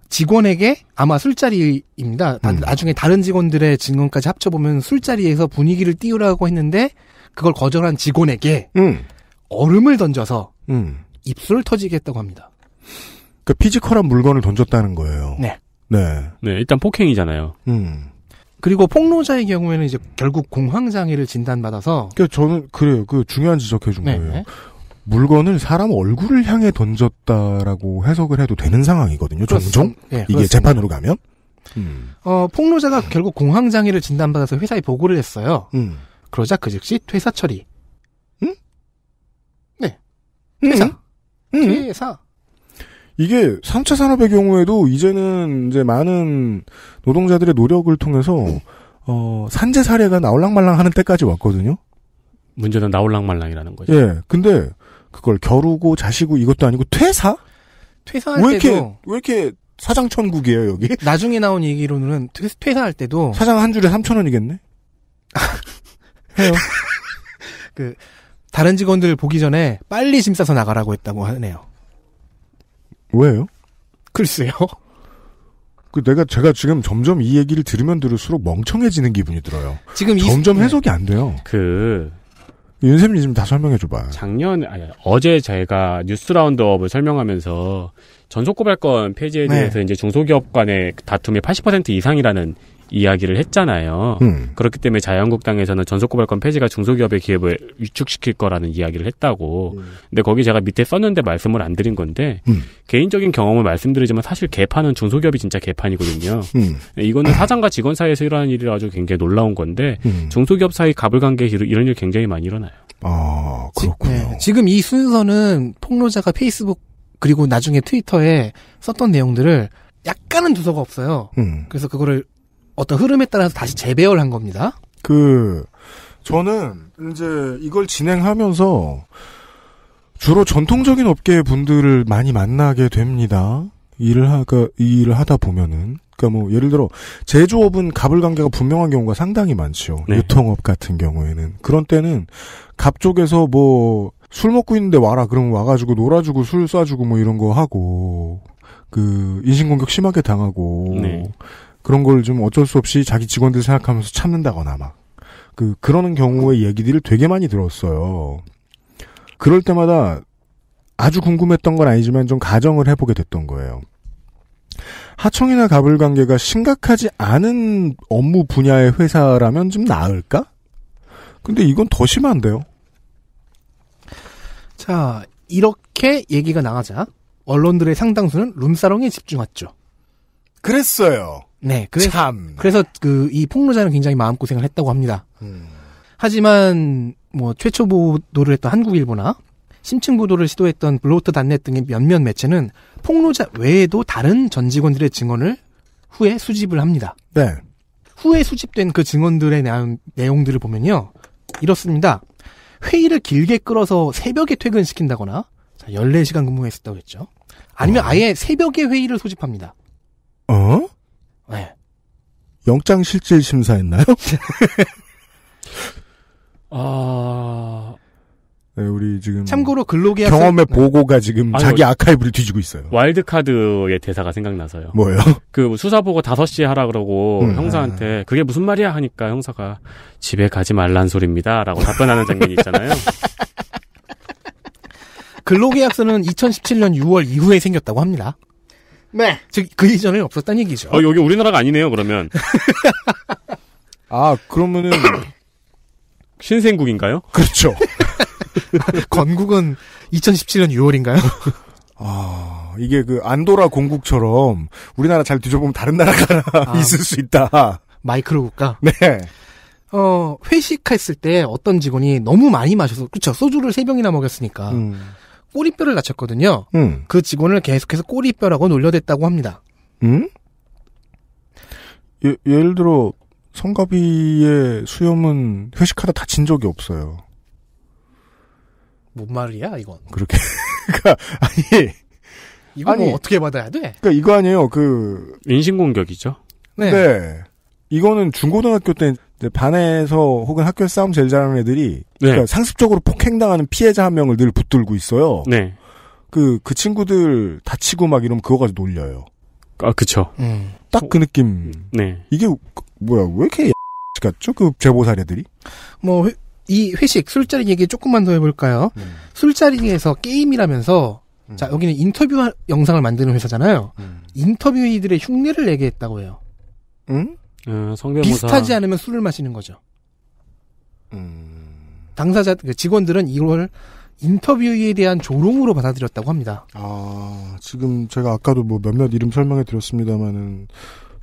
직원에게 아마 술자리입니다. 음. 나중에 다른 직원들의 증언까지 합쳐보면 술자리에서 분위기를 띄우라고 했는데 그걸 거절한 직원에게 음. 얼음을 던져서 음. 입술을 터지게 했다고 합니다. 그 피지컬한 물건을 던졌다는 거예요. 네. 네. 네, 일단 폭행이잖아요. 음. 그리고 폭로자의 경우에는 이제 결국 공황장애를 진단받아서. 그그 그러니까 저는, 그래요. 그 중요한 지적해준 네, 거예요. 네. 물건을 사람 얼굴을 향해 던졌다라고 해석을 해도 되는 상황이거든요. 그렇습니다. 종종 예, 이게 그렇습니다. 재판으로 가면 음. 어, 폭로자가 결국 공황장애를 진단받아서 회사에 보고를 했어요. 음. 그러자 그 즉시 퇴사 처리. 응? 음? 네. 음? 퇴사. 응? 음? 퇴사. 이게 3차 산업의 경우에도 이제는 이제 많은 노동자들의 노력을 통해서 어, 산재 사례가 나올랑말랑 하는 때까지 왔거든요. 문제는 나올랑말랑이라는 거죠. 예. 근데 그걸 겨루고 자시고 이것도 아니고 퇴사? 퇴사할 왜 이렇게, 때도 왜 이렇게 사장 천국이에요 여기? 나중에 나온 얘기로는 퇴, 사할 때도 사장 한 줄에 3천 원이겠네. 해요. 그 다른 직원들 보기 전에 빨리 짐 싸서 나가라고 했다고 하네요. 왜요? 글쎄요. 그 내가 제가 지금 점점 이 얘기를 들으면 들을수록 멍청해지는 기분이 들어요. 지금 점점 이... 네. 해석이 안 돼요. 그 윤쌤님좀다 설명해줘봐. 작년, 아니, 어제 제가 뉴스 라운드업을 설명하면서 전속고발권 폐지에 네. 대해서 네. 이제 중소기업 간의 다툼이 80% 이상이라는 이야기를 했잖아요. 음. 그렇기 때문에 자유한국당에서는 전속고발권 폐지가 중소기업의 기업을 위축시킬 거라는 이야기를 했다고. 음. 근데 거기 제가 밑에 썼는데 말씀을 안 드린 건데 음. 개인적인 경험을 말씀드리지만 사실 개판은 중소기업이 진짜 개판이거든요. 음. 이거는 사장과 직원 사이에서 일어나는 일이라 아주 굉장히 놀라운 건데 음. 중소기업 사이 가불관계 이런 일 굉장히 많이 일어나요. 아 그렇군요. 네, 지금 이 순서는 폭로자가 페이스북 그리고 나중에 트위터에 썼던 내용들을 약간은 두서가 없어요. 음. 그래서 그거를 어떤 흐름에 따라서 다시 재배열한 겁니다. 그 저는 이제 이걸 진행하면서 주로 전통적인 업계 분들을 많이 만나게 됩니다. 일을 하가 그러니까 일을 하다 보면은 그러니까 뭐 예를 들어 제조업은 갑을 관계가 분명한 경우가 상당히 많죠. 네. 유통업 같은 경우에는 그런 때는 갑 쪽에서 뭐 술 먹고 있는데 와라 그러면 와가지고 놀아주고 술 쏴주고 뭐 이런 거 하고 그 인신공격 심하게 당하고 네. 그런 걸 좀 어쩔 수 없이 자기 직원들 생각하면서 참는다거나 막그 그러는 경우의 얘기들을 되게 많이 들었어요. 그럴 때마다 아주 궁금했던 건 아니지만 좀 가정을 해보게 됐던 거예요. 하청이나 갑을 관계가 심각하지 않은 업무 분야의 회사라면 좀 나을까? 근데 이건 더 심한데요. 자, 이렇게 얘기가 나가자 언론들의 상당수는 룸사롱에 집중했죠. 그랬어요. 네, 그래서 참. 그래서 그 이 폭로자는 굉장히 마음고생을 했다고 합니다. 음. 하지만 뭐 최초 보도를 했던 한국일보나 심층 보도를 시도했던 블로우터 단넷 등의 몇몇 매체는 폭로자 외에도 다른 전 직원들의 증언을 후에 수집을 합니다. 네. 후에 수집된 그증언들에 대한 내용들을 보면요. 이렇습니다. 회의를 길게 끌어서 새벽에 퇴근시킨다거나 14시간 근무했었다고 했죠. 아니면 어? 아예 새벽에 회의를 소집합니다. 어? 네. 영장 실질 심사했나요? 아. 네, 우리 지금 참고로 근로계약 경험의 네. 보고가 지금 아니, 자기 뭐 아카이브를 뒤지고 있어요. 와일드카드의 대사가 생각나서요. 뭐예요? 그 수사 보고 5시에 하라 그러고 음. 형사한테 그게 무슨 말이야 하니까 형사가 집에 가지 말란 소리입니다라고 답변하는 장면이 있잖아요. 근로계약서는 2017년 6월 이후에 생겼다고 합니다. 네. 즉, 그 이전에 없었다 얘기죠. 어, 여기 우리나라가 아니네요, 그러면. 아, 그러면은. 신생국인가요? 그렇죠. 건국은 2017년 6월인가요? 아, 이게 그 안도라 공국처럼 우리나라 잘 뒤져보면 다른 나라가 아, 있을 수 있다. 마이크로 국가? 네. 어, 회식했을 때 어떤 직원이 너무 많이 마셔서, 그렇죠. 소주를 3병이나 먹였으니까. 음. 꼬리뼈를 다쳤거든요. 음. 그 직원을 계속해서 꼬리뼈라고 놀려댔다고 합니다. 음? 예, 예를 들어 성가비의 수염은 회식하다 다친 적이 없어요. 뭔 말이야 이건? 그렇게 그니까 아니 이거 뭐 어떻게 받아야 돼? 그러니까 이거 아니에요 그 인신공격이죠. 네. 네. 이거는 중고등학교 때 반에서 혹은 학교 싸움 제일 잘하는 애들이 네. 그러니까 상습적으로 폭행당하는 피해자 한 명을 늘 붙들고 있어요. 네. 그, 그 친구들 다치고 막 이러면 그거 가지고 놀려요. 아, 그쵸. 음. 딱그 느낌. 네. 이게, 뭐야, 왜 이렇게 X 같죠? 그 제보사례들이? 뭐, 회, 이 회식, 술자리 얘기 조금만 더 해볼까요? 음. 술자리에서 게임이라면서, 음. 자, 여기는 인터뷰 영상을 만드는 회사잖아요. 음. 인터뷰이들의 흉내를 내게 했다고 해요. 응? 어, 성대모사. 비슷하지 않으면 술을 마시는 거죠. 음... 당사자 그 직원들은 이걸 인터뷰에 대한 조롱으로 받아들였다고 합니다. 아 지금 제가 아까도 뭐 몇몇 이름 설명해 드렸습니다만은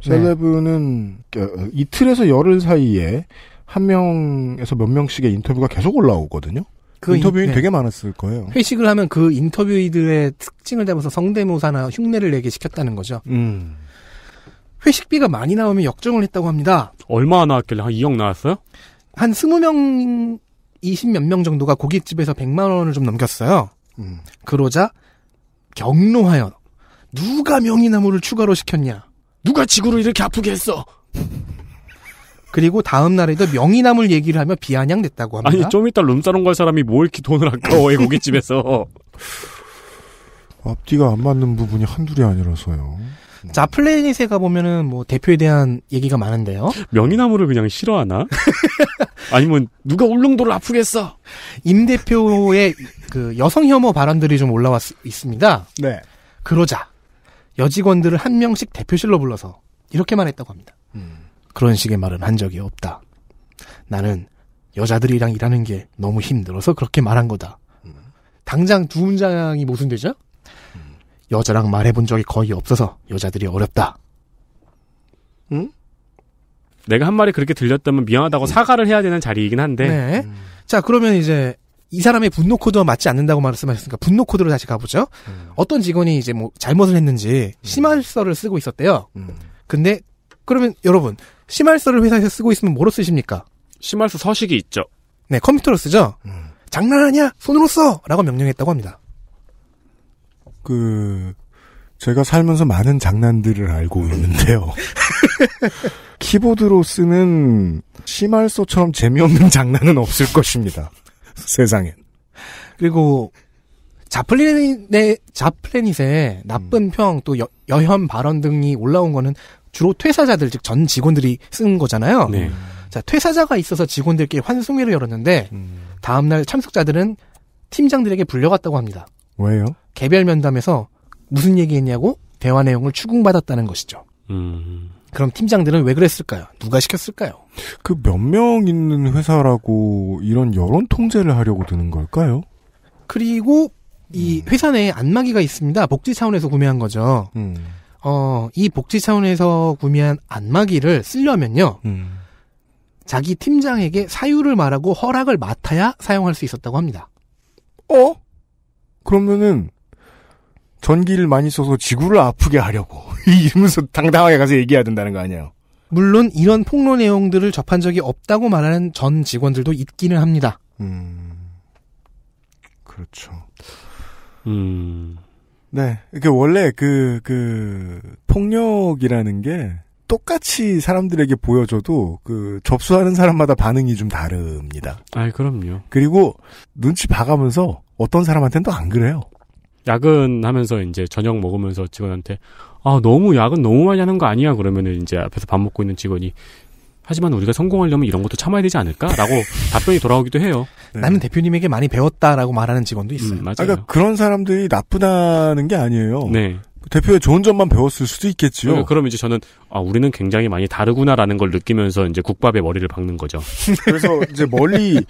셀레브는 네. 이틀에서 열흘 사이에 한 명에서 몇 명씩의 인터뷰가 계속 올라오거든요. 그 인터뷰인 네. 되게 많았을 거예요. 회식을 하면 그 인터뷰이들의 특징을 담아서 성대모사나 흉내를 내게 시켰다는 거죠. 음. 회식비가 많이 나오면 역정을 했다고 합니다. 얼마 나왔길래 한 2억 나왔어요? 한 20명, 20 몇 명 정도가 고깃집에서 100만 원을 좀 넘겼어요. 음. 그러자 경로하여 누가 명이나무를 추가로 시켰냐? 누가 지구를 이렇게 아프게 했어? 그리고 다음 날에도 명이나물 얘기를 하며 비아냥댔다고 합니다. 아니 좀 이따 룸사롱 갈 사람이 뭐 이렇게 돈을 아까워해 고깃집에서. 앞뒤가 안 맞는 부분이 한둘이 아니라서요. 자플레닛에 가보면은 뭐 대표에 대한 얘기가 많은데요. 명이나무를 그냥 싫어하나? 아니면 누가 울릉도를 아프겠어? 임 대표의 그 여성 혐오 발언들이 좀 올라왔 있습니다. 네. 그러자 여직원들을 한 명씩 대표실로 불러서 이렇게만 했다고 합니다. 음. 그런 식의 말은 한 적이 없다. 나는 여자들이랑 일하는 게 너무 힘들어서 그렇게 말한 거다. 음. 당장 두 문장이 모순되죠? 여자랑 말해본 적이 거의 없어서 여자들이 어렵다. 응? 내가 한 말이 그렇게 들렸다면 미안하다고 사과를 해야 되는 자리이긴 한데. 네. 음. 자, 그러면 이제 이 사람의 분노 코드와 맞지 않는다고 말씀하셨으니까 분노 코드로 다시 가보죠. 음. 어떤 직원이 이제 뭐 잘못을 했는지 음. 심할서를 쓰고 있었대요. 음. 근데 그러면 여러분 심할서를 회사에서 쓰고 있으면 뭐로 쓰십니까? 심할서 서식이 있죠. 네, 컴퓨터로 쓰죠. 음. 장난하냐? 손으로 써! 라고 명령했다고 합니다. 그 제가 살면서 많은 장난들을 알고 있는데요. 키보드로 쓰는 심할소처럼 재미없는 장난은 없을 것입니다. 세상엔. 그리고 자플린의 자플래닛의 나쁜 음. 평또 여혐 발언 등이 올라온 거는 주로 퇴사자들 즉 전 직원들이 쓴 거잖아요. 네. 자 퇴사자가 있어서 직원들께 환송회를 열었는데 음. 다음날 참석자들은 팀장들에게 불려갔다고 합니다. 왜요? 개별 면담에서 무슨 얘기했냐고 대화 내용을 추궁받았다는 것이죠. 음. 그럼 팀장들은 왜 그랬을까요? 누가 시켰을까요? 그 몇 명 있는 회사라고 이런 여론 통제를 하려고 드는 걸까요? 그리고 이 음. 회사 내에 안마기가 있습니다. 복지 차원에서 구매한 거죠. 음. 어, 이 복지 차원에서 구매한 안마기를 쓰려면요. 음. 자기 팀장에게 사유를 말하고 허락을 맡아야 사용할 수 있었다고 합니다. 어? 그러면은 전기를 많이 써서 지구를 아프게 하려고 이러면서 당당하게 가서 얘기해야 된다는 거 아니에요. 물론 이런 폭로 내용들을 접한 적이 없다고 말하는 전 직원들도 있기는 합니다. 음, 그렇죠. 음, 네, 이게 원래 그그 그 폭력이라는 게 똑같이 사람들에게 보여줘도 그 접수하는 사람마다 반응이 좀 다릅니다. 아, 그럼요. 그리고 눈치 봐가면서 어떤 사람한테는 또 안 그래요. 야근하면서 이제 저녁 먹으면서 직원한테 아 너무 야근 너무 많이 하는 거 아니야 그러면은 이제 앞에서 밥 먹고 있는 직원이 하지만 우리가 성공하려면 이런 것도 참아야 되지 않을까라고 답변이 돌아오기도 해요. 네. 나는 대표님에게 많이 배웠다라고 말하는 직원도 있어요. 음, 아, 맞아요. 그러니까 그런 사람들이 나쁘다는 게 아니에요. 네. 대표의 좋은 점만 배웠을 수도 있겠지요. 그러니까 그럼 이제 저는 아, 우리는 굉장히 많이 다르구나라는 걸 느끼면서 이제 국밥에 머리를 박는 거죠. 그래서 이제 멀리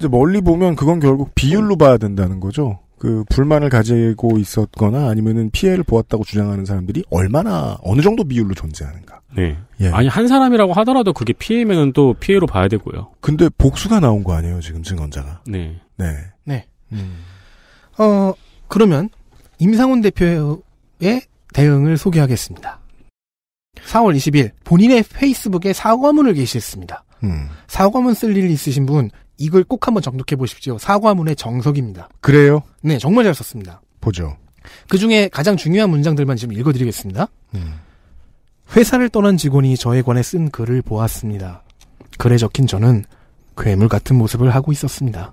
이제 멀리 보면 그건 결국 비율로 봐야 된다는 거죠. 그 불만을 가지고 있었거나 아니면은 피해를 보았다고 주장하는 사람들이 얼마나 어느 정도 비율로 존재하는가. 네. 예. 아니 한 사람이라고 하더라도 그게 피해면은 또 피해로 봐야 되고요. 근데 복수가 나온 거 아니에요 지금 증언자가. 네. 네. 네. 음. 어 그러면 임상훈 대표의 대응을 소개하겠습니다. 4월 20일 본인의 페이스북에 사과문을 게시했습니다. 음. 사과문 쓸일 있으신 분 이걸 꼭 한번 정독해 보십시오. 사과문의 정석입니다. 그래요? 네, 정말 잘 썼습니다. 보죠. 그 중에 가장 중요한 문장들만 지금 읽어드리겠습니다. 음. 회사를 떠난 직원이 저에 관해 쓴 글을 보았습니다. 글에 적힌 저는 괴물 같은 모습을 하고 있었습니다.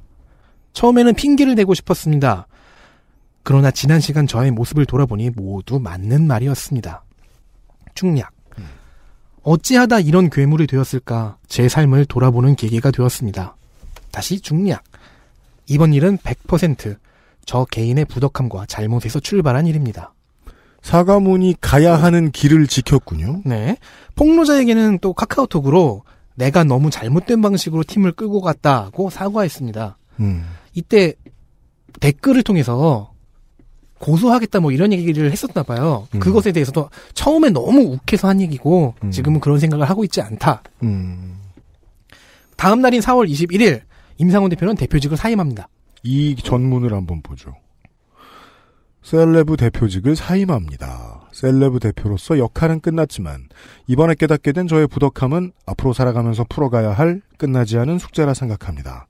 처음에는 핑계를 대고 싶었습니다. 그러나 지난 시간 저의 모습을 돌아보니 모두 맞는 말이었습니다. 충략 음. 어찌하다 이런 괴물이 되었을까 제 삶을 돌아보는 계기가 되었습니다. 다시 중략. 이번 일은 100%저 개인의 부덕함과 잘못에서 출발한 일입니다. 사과문이 가야 네. 하는 길을 지켰군요. 네. 폭로자에게는 또 카카오톡으로 내가 너무 잘못된 방식으로 팀을 끌고 갔다고 사과했습니다. 음. 이때 댓글을 통해서 고소하겠다 뭐 이런 얘기를 했었나 봐요. 음. 그것에 대해서도 처음에 너무 욱해서 한 얘기고 음. 지금은 그런 생각을 하고 있지 않다. 음. 다음 날인 4월 21일 임상훈 대표는 대표직을 사임합니다. 이 전문을 한번 보죠. 셀레브 대표직을 사임합니다. 셀레브 대표로서 역할은 끝났지만 이번에 깨닫게 된 저의 부덕함은 앞으로 살아가면서 풀어가야 할 끝나지 않은 숙제라 생각합니다.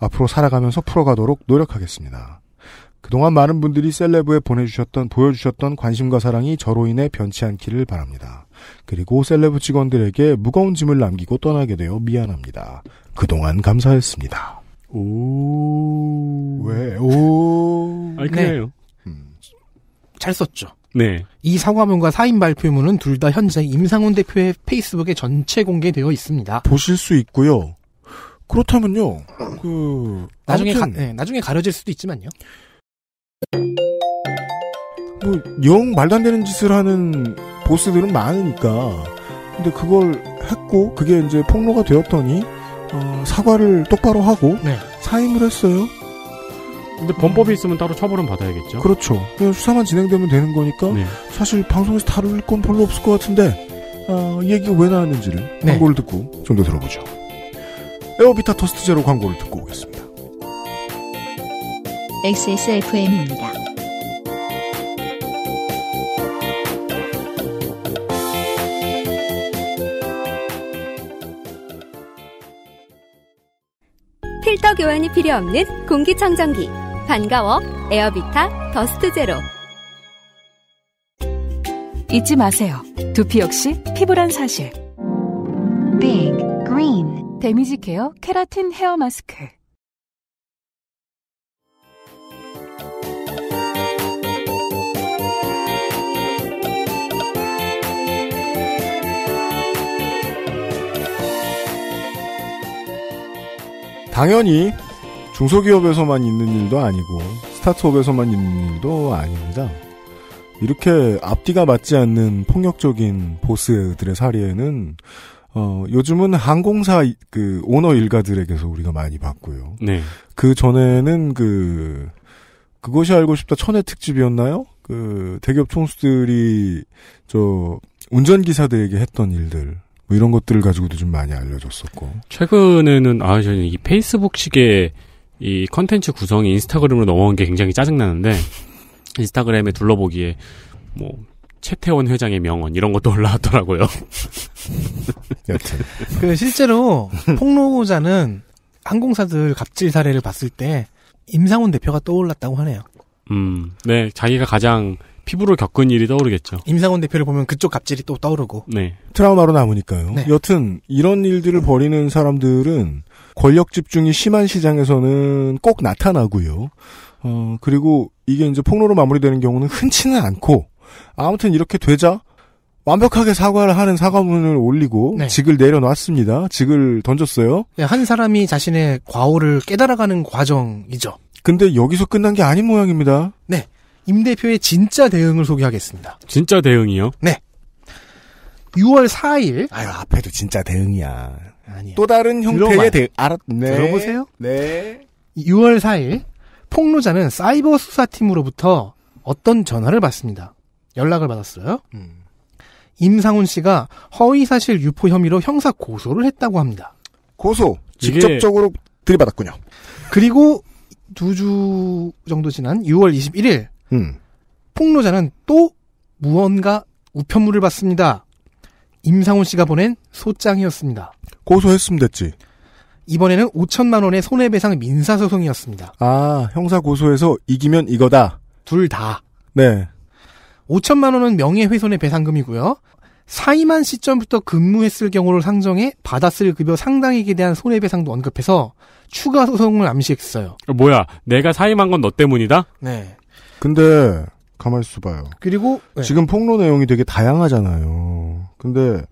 앞으로 살아가면서 풀어가도록 노력하겠습니다. 그동안 많은 분들이 셀레브에 보내주셨던 보여주셨던 관심과 사랑이 저로 인해 변치 않기를 바랍니다. 그리고 셀레브 직원들에게 무거운 짐을 남기고 떠나게 되어 미안합니다. 그동안 감사했습니다. 오. 왜, 오. 아니, 네. 그래요. 네. 음. 잘 썼죠. 네. 이 사과문과 사인 발표문은 둘 다 현재 임상훈 대표의 페이스북에 전체 공개되어 있습니다. 보실 수 있고요. 그렇다면요. 그 나중에 아무튼... 가, 네, 나중에 가려질 수도 있지만요. 뭐, 영 말도 안 되는 짓을 하는 보스들은 많으니까. 근데 그걸 했고 그게 이제 폭로가 되었더니 어, 사과를 똑바로 하고 네. 사임을 했어요. 근데 범법이 있으면 따로 처벌은 받아야겠죠. 그렇죠. 그냥 수사만 진행되면 되는 거니까 네. 사실 방송에서 다룰 건 별로 없을 것 같은데 어, 이 얘기가 왜 나왔는지를 네. 광고를 듣고 좀 더 들어보죠. 에어비타 토스트 제로 광고를 듣고 오겠습니다. XSFM입니다. 필터 교환이 필요 없는 공기청정기 반가워 에어비타 더스트 제로 잊지 마세요. 두피 역시 피부란 사실. Big Green 데미지 케어 케라틴 헤어 마스크 당연히 중소기업에서만 있는 일도 아니고 스타트업에서만 있는 일도 아닙니다. 이렇게 앞뒤가 맞지 않는 폭력적인 보스들의 사례는 어, 요즘은 항공사 그 오너 일가들에게서 우리가 많이 봤고요. 네. 그 전에는 그 그것이 알고 싶다 천의 특집이었나요? 그 대기업 총수들이 저 운전기사들에게 했던 일들 뭐 이런 것들을 가지고도 좀 많이 알려줬었고. 최근에는 아 저는 이 페이스북식의 이 컨텐츠 구성이 인스타그램으로 넘어온 게 굉장히 짜증나는데 인스타그램에 둘러보기에 뭐 최태원 회장의 명언 이런 것도 올라왔더라고요. 여튼 그 실제로 폭로자는 항공사들 갑질 사례를 봤을 때 임상훈 대표가 떠올랐다고 하네요. 음, 네, 자기가 가장 피부로 겪은 일이 떠오르겠죠. 임상훈 대표를 보면 그쪽 갑질이 또 떠오르고. 네. 트라우마로 남으니까요. 네. 여튼 이런 일들을 벌이는 사람들은 권력 집중이 심한 시장에서는 꼭 나타나고요. 어, 그리고 이게 이제 폭로로 마무리되는 경우는 흔치는 않고 아무튼 이렇게 되자 완벽하게 사과를 하는 사과문을 올리고 네. 직을 내려놨습니다. 직을 던졌어요. 예, 한 사람이 자신의 과오를 깨달아가는 과정이죠. 근데 여기서 끝난 게 아닌 모양입니다. 네. 임 대표의 진짜 대응을 소개하겠습니다. 진짜 대응이요? 네. 6월 4일. 아유, 앞에도 진짜 대응이야. 아니. 또 다른 형태의 들 대응. 알았, 네. 들어보세요. 네. 6월 4일. 폭로자는 사이버 수사팀으로부터 어떤 전화를 받습니다. 연락을 받았어요. 음. 임상훈 씨가 허위사실 유포 혐의로 형사 고소를 했다고 합니다. 고소. 직접적으로 들이받았군요. 그리고 두 주 정도 지난 6월 21일 음. 폭로자는 또 무언가 우편물을 받습니다. 임상훈 씨가 보낸 소장이었습니다. 고소했으면 됐지. 이번에는 5천만 원의 손해배상 민사소송이었습니다. 아, 형사 고소에서 이기면 이거다. 둘 다. 네. 5천만 원은 명예훼손의 배상금이고요. 사임한 시점부터 근무했을 경우를 상정해 받았을 급여 상당액에 대한 손해배상도 언급해서 추가 소송을 암시했어요. 뭐야, 내가 사임한 건 너 때문이다? 네. 근데 가만 있어 봐요. 그리고 네. 지금 폭로 내용이 되게 다양하잖아요. 근데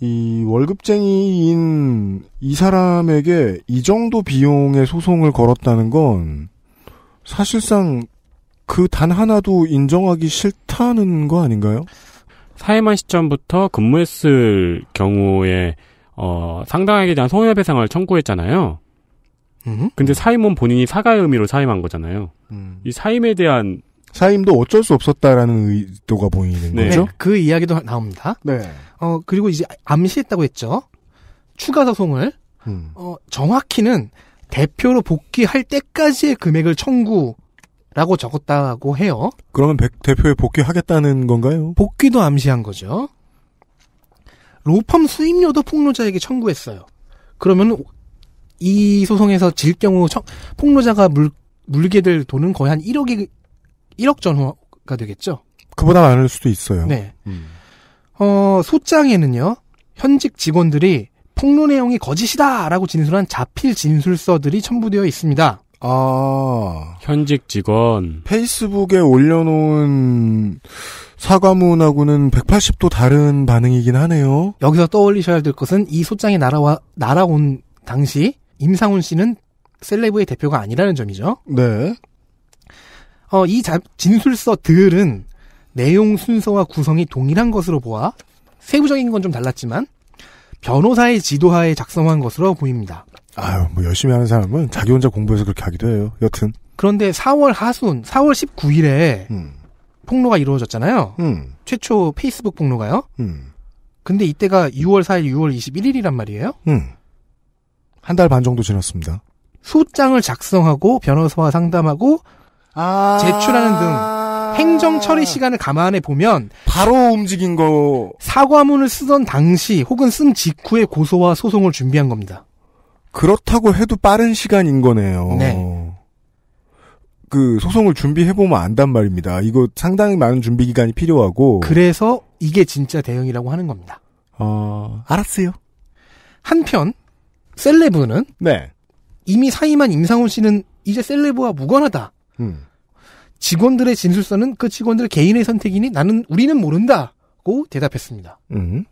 이 월급쟁이인 이 사람에게 이 정도 비용의 소송을 걸었다는 건 사실상 그 단 하나도 인정하기 싫다는 거 아닌가요? 사회만 시점부터 근무했을 경우에 어, 상당하게 대한 손해배상을 청구했잖아요. 음 근데 사임은 본인이 사과의 의미로 사임한 거잖아요. 음. 이 사임에 대한 사임도 어쩔 수 없었다라는 의도가 보이는 네. 거죠. 네, 그 이야기도 나옵니다. 네. 어 그리고 이제 암시했다고 했죠. 추가 소송을 음. 어 정확히는 대표로 복귀할 때까지의 금액을 청구 라고 적었다고 해요. 그러면 백 대표에 복귀하겠다는 건가요? 복귀도 암시한 거죠. 로펌 수임료도 폭로자에게 청구했어요. 그러면 이 소송에서 질 경우 청, 폭로자가 물, 물게 들 돈은 거의 한 1억이 1억 전후가 되겠죠. 그보다 많을 수도 있어요. 네. 음. 어, 소장에는요. 현직 직원들이 폭로 내용이 거짓이다라고 진술한 자필 진술서들이 첨부되어 있습니다. 아 현직 직원 페이스북에 올려놓은 사과문하고는 180도 다른 반응이긴 하네요. 여기서 떠올리셔야 될 것은 이 소장이 날아와 날아온 당시 임상훈 씨는 셀레브의 대표가 아니라는 점이죠. 네. 어, 이 자, 진술서들은 내용 순서와 구성이 동일한 것으로 보아 세부적인 건 좀 달랐지만 변호사의 지도하에 작성한 것으로 보입니다. 아유, 뭐 열심히 하는 사람은 자기 혼자 공부해서 그렇게 하기도 해요. 여튼. 그런데 4월 하순, 4월 19일에 음. 폭로가 이루어졌잖아요. 음. 최초 페이스북 폭로가요. 음. 근데 이때가 6월 4일, 6월 21일이란 말이에요. 음. 한 달 반 정도 지났습니다. 소장을 작성하고 변호사와 상담하고 아~ 제출하는 등 행정 처리 시간을 감안해 보면 바로 움직인 거 사과문을 쓰던 당시 혹은 쓴 직후에 고소와 소송을 준비한 겁니다. 그렇다고 해도 빠른 시간인 거네요. 네. 그 소송을 준비해 보면 안단 말입니다. 이거 상당히 많은 준비 기간이 필요하고 그래서 이게 진짜 대응이라고 하는 겁니다. 어, 알았어요. 한편 셀레브는 네. 이미 사임한 임상훈 씨는 이제 셀레브와 무관하다. 음. 직원들의 진술서는 그 직원들 개인의 선택이니 나는 우리는 모른다고 대답했습니다. 음.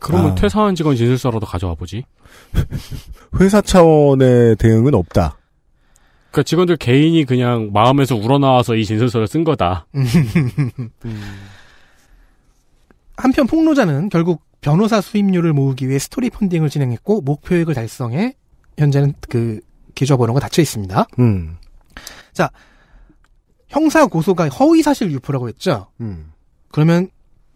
그러면 아. 퇴사한 직원 진술서라도 가져와 보지. 회사 차원의 대응은 없다. 그러니까 직원들 개인이 그냥 마음에서 우러나와서 이 진술서를 쓴 거다. 음. 한편 폭로자는 결국 변호사 수임료를 모으기 위해 스토리 펀딩을 진행했고 목표액을 달성해 현재는 그 계좌번호가 닫혀 있습니다. 음. 자, 형사 고소가 허위 사실 유포라고 했죠. 음. 그러면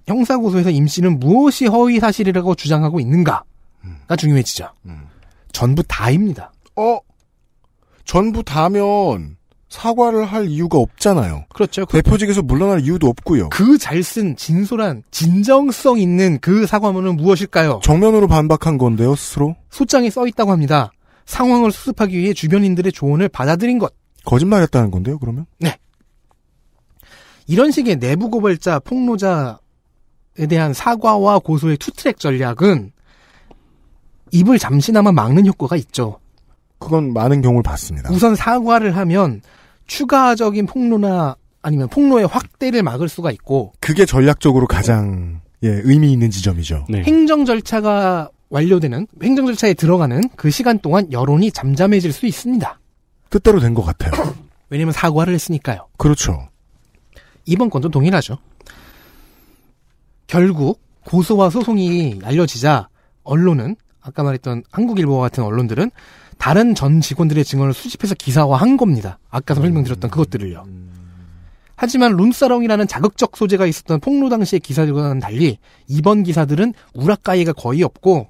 형사 고소에서 임 씨는 무엇이 허위 사실이라고 주장하고 있는가가 음. 중요해지죠. 음. 전부 다입니다. 어, 전부 다면 사과를 할 이유가 없잖아요. 그렇죠. 그 대표직에서 물러날 이유도 없고요. 그 잘 쓴 진솔한 진정성 있는 그 사과문은 무엇일까요? 정면으로 반박한 건데요, 스스로. 소장에 써 있다고 합니다. 상황을 수습하기 위해 주변인들의 조언을 받아들인 것. 거짓말했다는 건데요, 그러면? 네. 이런 식의 내부 고발자, 폭로자에 대한 사과와 고소의 투트랙 전략은 입을 잠시나마 막는 효과가 있죠. 그건 많은 경우를 봤습니다. 우선 사과를 하면 추가적인 폭로나 아니면 폭로의 확대를 막을 수가 있고 그게 전략적으로 가장 예, 의미 있는 지점이죠. 네. 행정 절차가 완료되는 행정 절차에 들어가는 그 시간 동안 여론이 잠잠해질 수 있습니다. 뜻대로 된 것 같아요. 왜냐면 사과를 했으니까요. 그렇죠. 이번 건도 동일하죠. 결국 고소와 소송이 알려지자 언론은 아까 말했던 한국일보와 같은 언론들은 다른 전 직원들의 증언을 수집해서 기사화한 겁니다. 아까 설명드렸던 음. 그것들을요. 하지만 룸사롱이라는 자극적 소재가 있었던 폭로 당시의 기사들과는 달리 이번 기사들은 우락가이가 거의 없고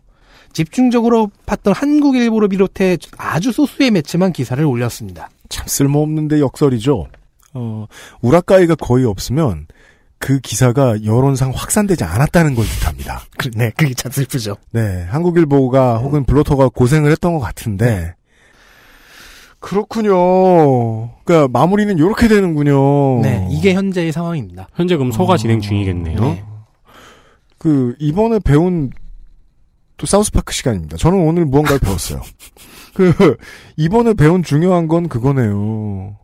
집중적으로 봤던 한국일보를 비롯해 아주 소수의 매체만 기사를 올렸습니다. 참 쓸모없는데 역설이죠. 어, 우라카이가 거의 없으면 그 기사가 여론상 확산되지 않았다는 걸 뜻합니다. 그, 네, 그게 참 슬프죠. 네, 한국일보가 혹은 블로터가 고생을 했던 것 같은데 네. 그렇군요. 그러니까 마무리는 이렇게 되는군요. 네, 이게 현재의 상황입니다. 현재 금 소가 어. 진행 중이겠네요. 네. 그 이번에 배운 또 사우스파크 시간입니다. 저는 오늘 무언가를 배웠어요. 그 이번에 배운 중요한 건 그거네요.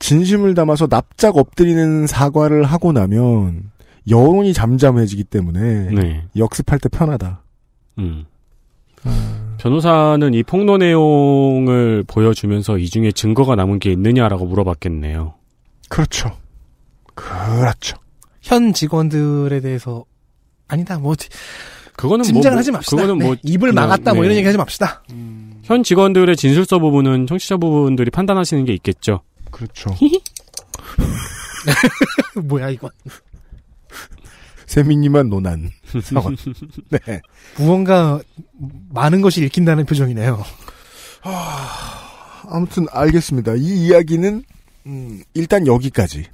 진심을 담아서 납작 엎드리는 사과를 하고 나면 여론이 잠잠해지기 때문에 네. 역습할 때 편하다. 음. 아... 변호사는 이 폭로 내용을 보여주면서 이 중에 증거가 남은 게 있느냐라고 물어봤겠네요. 그렇죠. 그렇죠. 현 직원들에 대해서 아니다 뭐지 그거는 짐작을 뭐, 뭐, 하지 맙시다. 그거는 뭐 네. 입을 막았다 뭐 이런 네. 얘기 하지 맙시다. 음. 현 직원들의 진술서 부분은 청취자 부분들이 판단하시는 게 있겠죠. 그렇죠. 뭐야 이건. 세미님만 논한 상황. 네. 무언가 많은 것이 읽힌다는 표정이네요. 아, 아무튼 알겠습니다. 이 이야기는 음, 일단 여기까지.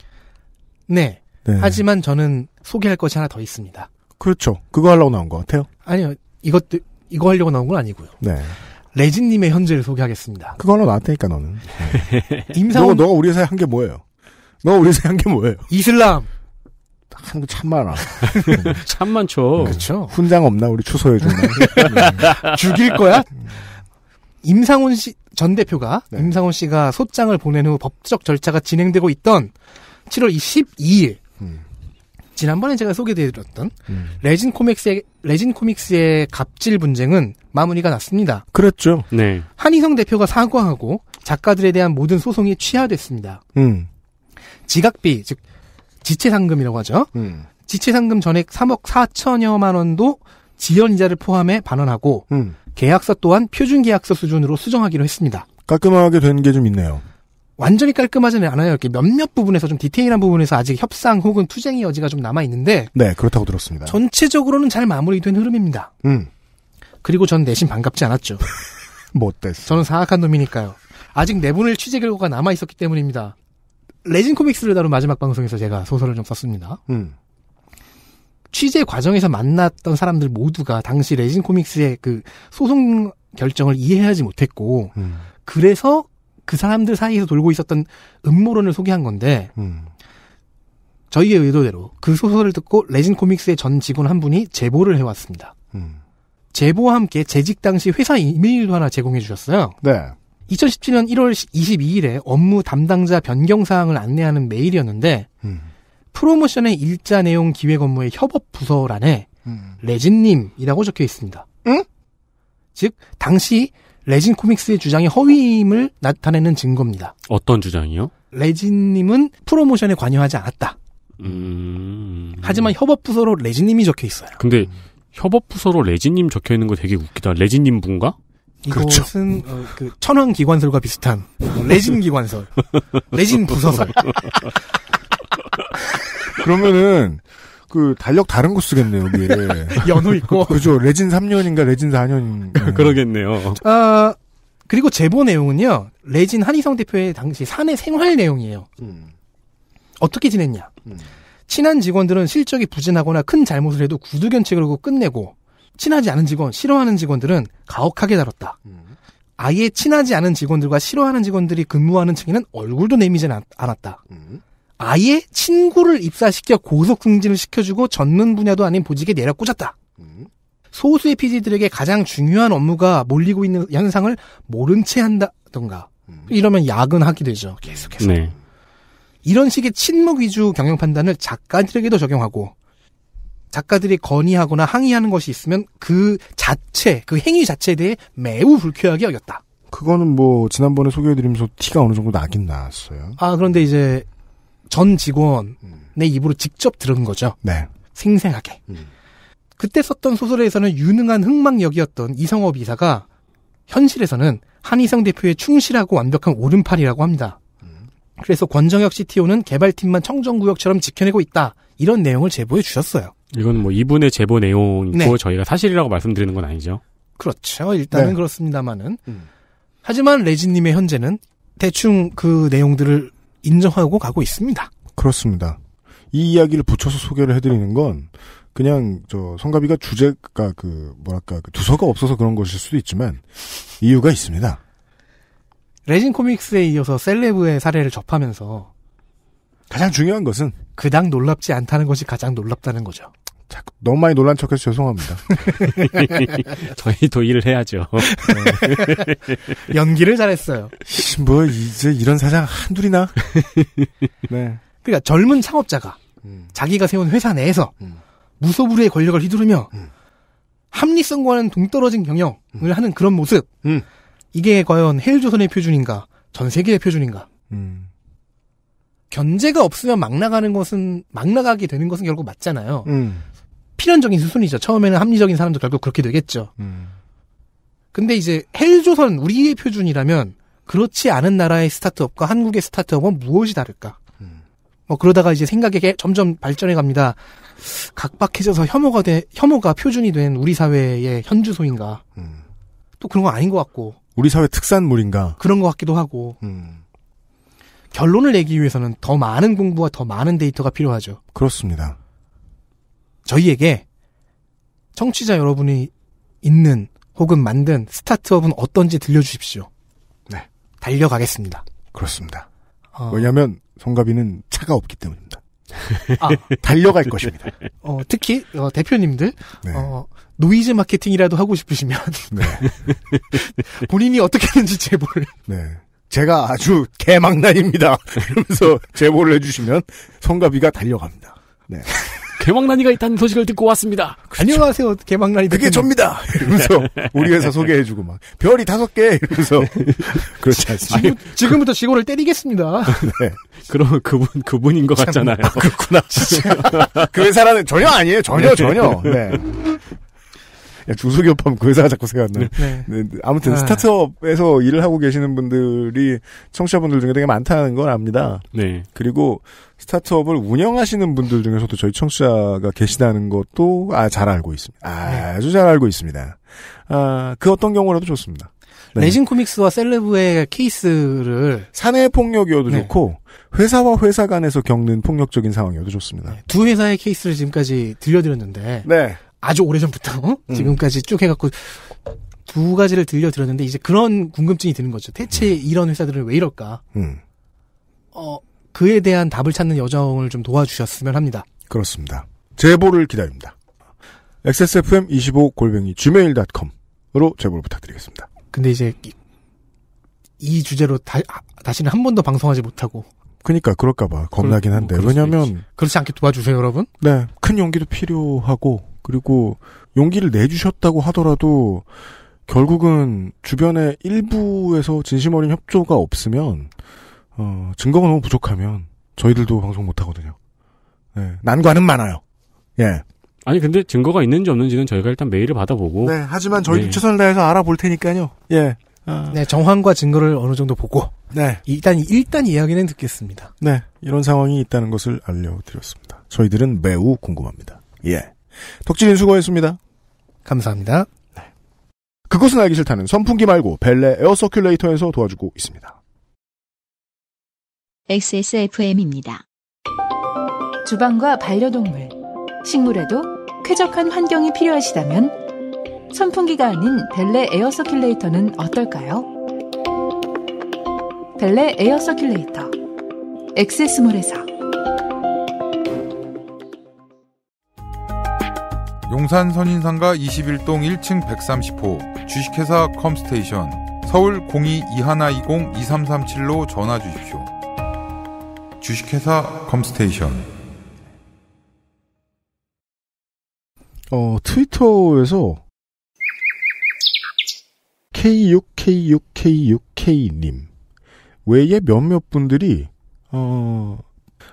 네. 네. 하지만 저는 소개할 것이 하나 더 있습니다. 그렇죠. 그거 하려고 나온 것 같아요. 아니요. 이것도, 이거 하려고 나온 건 아니고요. 네. 레진님의 현재를 소개하겠습니다. 그거로 나왔다니까, 너는. 네. 임상훈. 너, 너가 우리 회사에 한 게 뭐예요? 너가 우리 회사에 한 게 뭐예요? 이슬람. 하는 거참 많아. 참 많죠. 그렇죠. 훈장 없나 우리 추소해 주나. 죽일 거야? 음. 임상훈 씨 전 대표가 네. 임상훈 씨가 소장을 보낸 후 법적 절차가 진행되고 있던 7월 2 2일 음. 지난번에 제가 소개해드렸던 음. 레진 코믹스의 레진 코믹스의 갑질 분쟁은 마무리가 났습니다. 그렇죠. 네. 한희성 대표가 사과하고 작가들에 대한 모든 소송이 취하됐습니다. 음. 지각비 즉 지체상금이라고 하죠. 음. 지체상금 전액 3억 4천여만 원도 지연 이자를 포함해 반환하고 음. 계약서 또한 표준 계약서 수준으로 수정하기로 했습니다. 깔끔하게 된 게 좀 있네요. 완전히 깔끔하지는 않아요. 이렇게 몇몇 부분에서 좀 디테일한 부분에서 아직 협상 혹은 투쟁의 여지가 좀 남아 있는데 네 그렇다고 들었습니다. 전체적으로는 잘 마무리된 흐름입니다. 음. 그리고 전 내심 반갑지 않았죠. 못됐어. 저는 사악한 놈이니까요. 아직 내분을 네 취재 결과가 남아 있었기 때문입니다. 레진 코믹스를 다룬 마지막 방송에서 제가 소설을 좀 썼습니다. 음. 취재 과정에서 만났던 사람들 모두가 당시 레진 코믹스의 그 소송 결정을 이해하지 못했고 음. 그래서 그 사람들 사이에서 돌고 있었던 음모론을 소개한 건데 음. 저희의 의도대로 그 소설을 듣고 레진 코믹스의 전 직원 한 분이 제보를 해왔습니다. 음. 제보와 함께 재직 당시 회사 이메일도 하나 제공해 주셨어요. 네. 2017년 1월 22일에 업무 담당자 변경 사항을 안내하는 메일이었는데 음. 프로모션의 일자 내용 기획 업무의 협업 부서란에 음. 레진님이라고 적혀 있습니다. 응? 즉 당시 레진 코믹스의 주장이 허위임을 나타내는 증거입니다. 어떤 주장이요? 레진님은 프로모션에 관여하지 않았다. 음... 하지만 협업부서로 레진님이 적혀 있어요. 근데 협업부서로 레진님 적혀 있는 거 되게 웃기다. 레진님 분가? 이것은 그렇죠. 어, 그 천황 기관설과 비슷한 레진 기관설, 레진 부서설. 그러면은 그 달력 다른 거 쓰겠네요, 여기. 연호 있고. 그죠. 레진 3년인가 레진 4년. 인가 그러겠네요. 아, 그리고 제보 내용은요. 레진 한희성 대표의 당시 사내 생활 내용이에요. 음. 어떻게 지냈냐? 음. 친한 직원들은 실적이 부진하거나 큰 잘못을 해도 구두견책을으고 끝내고 친하지 않은 직원, 싫어하는 직원들은 가혹하게 다뤘다. 음. 아예 친하지 않은 직원들과 싫어하는 직원들이 근무하는 층에는 얼굴도 내미지 않았다. 음. 아예 친구를 입사시켜 고속 승진을 시켜주고 전문 분야도 아닌 보직에 내려꽂았다. 음. 소수의 피 d 들에게 가장 중요한 업무가 몰리고 있는 현상을 모른 채 한다던가 음. 이러면 야근하게 되죠. 계속해서. 네. 이런 식의 친목 위주 경영 판단을 작가들에게도 적용하고 작가들이 건의하거나 항의하는 것이 있으면 그 자체, 그 행위 자체에 대해 매우 불쾌하게 여겼다. 그거는 뭐 지난번에 소개해드리면서 티가 어느 정도 나긴 나왔어요. 아 그런데 이제 전 직원의 음. 입으로 직접 들은 거죠. 네. 생생하게. 음. 그때 썼던 소설에서는 유능한 흥망역이었던 이성업 이사가 현실에서는 한희성 대표의 충실하고 완벽한 오른팔이라고 합니다. 음. 그래서 권정혁 CTO는 개발팀만 청정구역처럼 지켜내고 있다. 이런 내용을 제보해 주셨어요. 이건 뭐 이분의 제보 내용이고 네. 저희가 사실이라고 말씀드리는 건 아니죠. 그렇죠. 일단은 네. 그렇습니다만은. 음. 하지만 레진님의 현재는 대충 그 내용들을 인정하고 가고 있습니다. 그렇습니다. 이 이야기를 붙여서 소개를 해드리는 건 그냥 저 성가비가 주제가 그러니까 그 뭐랄까 그 두서가 없어서 그런 것일 수도 있지만 이유가 있습니다. 레진 코믹스에 이어서 셀레브의 사례를 접하면서 가장 중요한 것은 그닥 놀랍지 않다는 것이 가장 놀랍다는 거죠. 자 너무 많이 놀란 척해서 죄송합니다. 저희도 일을 해야죠. 연기를 잘했어요. 뭐 이제 이런 사장 한둘이나. 네. 그러니까 젊은 창업자가 음. 자기가 세운 회사 내에서 음. 무소불위의 권력을 휘두르며 음. 합리성과는 동떨어진 경영을 음. 하는 그런 모습. 음. 이게 과연 헬조선의 표준인가, 전 세계의 표준인가. 음. 견제가 없으면 막 나가는 것은 막 나가게 되는 것은 결국 맞잖아요. 음. 필연적인 수순이죠. 처음에는 합리적인 사람도 결국 그렇게 되겠죠. 음. 근데 이제 헬조선 우리의 표준이라면 그렇지 않은 나라의 스타트업과 한국의 스타트업은 무엇이 다를까? 음. 뭐 그러다가 이제 생각이 점점 발전해 갑니다. 각박해져서 혐오가 돼 혐오가 표준이 된 우리 사회의 현주소인가? 음. 또 그런 거 아닌 것 같고. 우리 사회 특산물인가? 그런 것 같기도 하고. 음. 결론을 내기 위해서는 더 많은 공부와 더 많은 데이터가 필요하죠. 그렇습니다. 저희에게 청취자 여러분이 있는 혹은 만든 스타트업은 어떤지 들려주십시오. 네. 달려가겠습니다. 그렇습니다. 어... 왜냐하면 송가비는 차가 없기 때문입니다. 아. 달려갈 것입니다. 어, 특히 어, 대표님들 네. 어, 노이즈 마케팅이라도 하고 싶으시면 네. 본인이 어떻게 하는지 제보를. 네. 제가 아주 개망나입니다. 이러면서 제보를 해주시면 송가비가 달려갑니다. 네. 개망나니가 있다는 소식을 듣고 왔습니다. 그렇죠. 안녕하세요, 개망나니. 그게 접니다. 이러면서 우리 회사 소개해주고 막 별이 다섯 개 이러면서 네. 그렇지 않습니다. 지금, 그- 부터 시골을 때리겠습니다. 네. 그럼 그분 그분인 것 같잖아요. 아, 그렇구나. 그 회사라는 전혀 아니에요. 전혀 네. 전혀. 네. 네. 야, 중소기업 하면 그 회사가 자꾸 생각나요. 네. 네. 아무튼 스타트업에서 일을 하고 계시는 분들이 청취자분들 중에 되게 많다는 걸 압니다. 네. 그리고 스타트업을 운영하시는 분들 중에서도 저희 청취자가 계시다는 것도 아, 잘 알고 있습니다. 아, 네. 주잘 알고 있습니다. 아, 그 어떤 경우라도 좋습니다. 네. 레진 코믹스와 셀레브의 케이스를 사내 폭력이어도 네. 좋고 회사와 회사 간에서 겪는 폭력적인 상황이어도 좋습니다. 네. 두 회사의 케이스를 지금까지 들려드렸는데 네. 아주 오래전부터 음. 지금까지 쭉 해갖고 두 가지를 들려드렸는데 이제 그런 궁금증이 드는 거죠. 대체 음. 이런 회사들은 왜 이럴까? 음. 어 그에 대한 답을 찾는 여정을 좀 도와주셨으면 합니다. 그렇습니다. 제보를 기다립니다. xsfm25골뱅이 gmail.com으로 제보를 부탁드리겠습니다. 근데 이제 이, 이 주제로 다, 아, 시는한 번도 방송하지 못하고 그니까 러 그럴까봐 겁나긴 한데 그 왜냐면 그렇지 않게 도와주세요 여러분. 네, 큰 용기도 필요하고 그리고 용기를 내주셨다고 하더라도 결국은 주변의 일부에서 진심 어린 협조가 없으면 어, 증거가 너무 부족하면 저희들도 방송 못 하거든요. 네, 예, 난관은 많아요. 예. 아니 근데 증거가 있는지 없는지는 저희가 일단 메일을 받아보고 네 하지만 저희도 네. 최선을 다해서 알아볼 테니까요 예 아. 네, 정황과 증거를 어느 정도 보고 네 일단 일단 이야기는 듣겠습니다 네 이런 상황이 있다는 것을 알려드렸습니다 저희들은 매우 궁금합니다 예 덕질인 수고했습니다 감사합니다 네. 그것은 알기 싫다는 선풍기 말고 벨레 에어서큘레이터에서 도와주고 있습니다 XSFM입니다. 주방과 반려동물, 식물에도 쾌적한 환경이 필요하시다면 선풍기가 아닌 벨레 에어 서큘레이터는 어떨까요? 벨레 에어 서큘레이터 엑세스몰에서 용산 선인상가 21동 1층 130호 주식회사 컴스테이션 서울 02-2120-2337로 전화 주십시오. 주식회사 컴스테이션 어, 트위터에서 K6K6K6K님 외에 몇몇 분들이 어,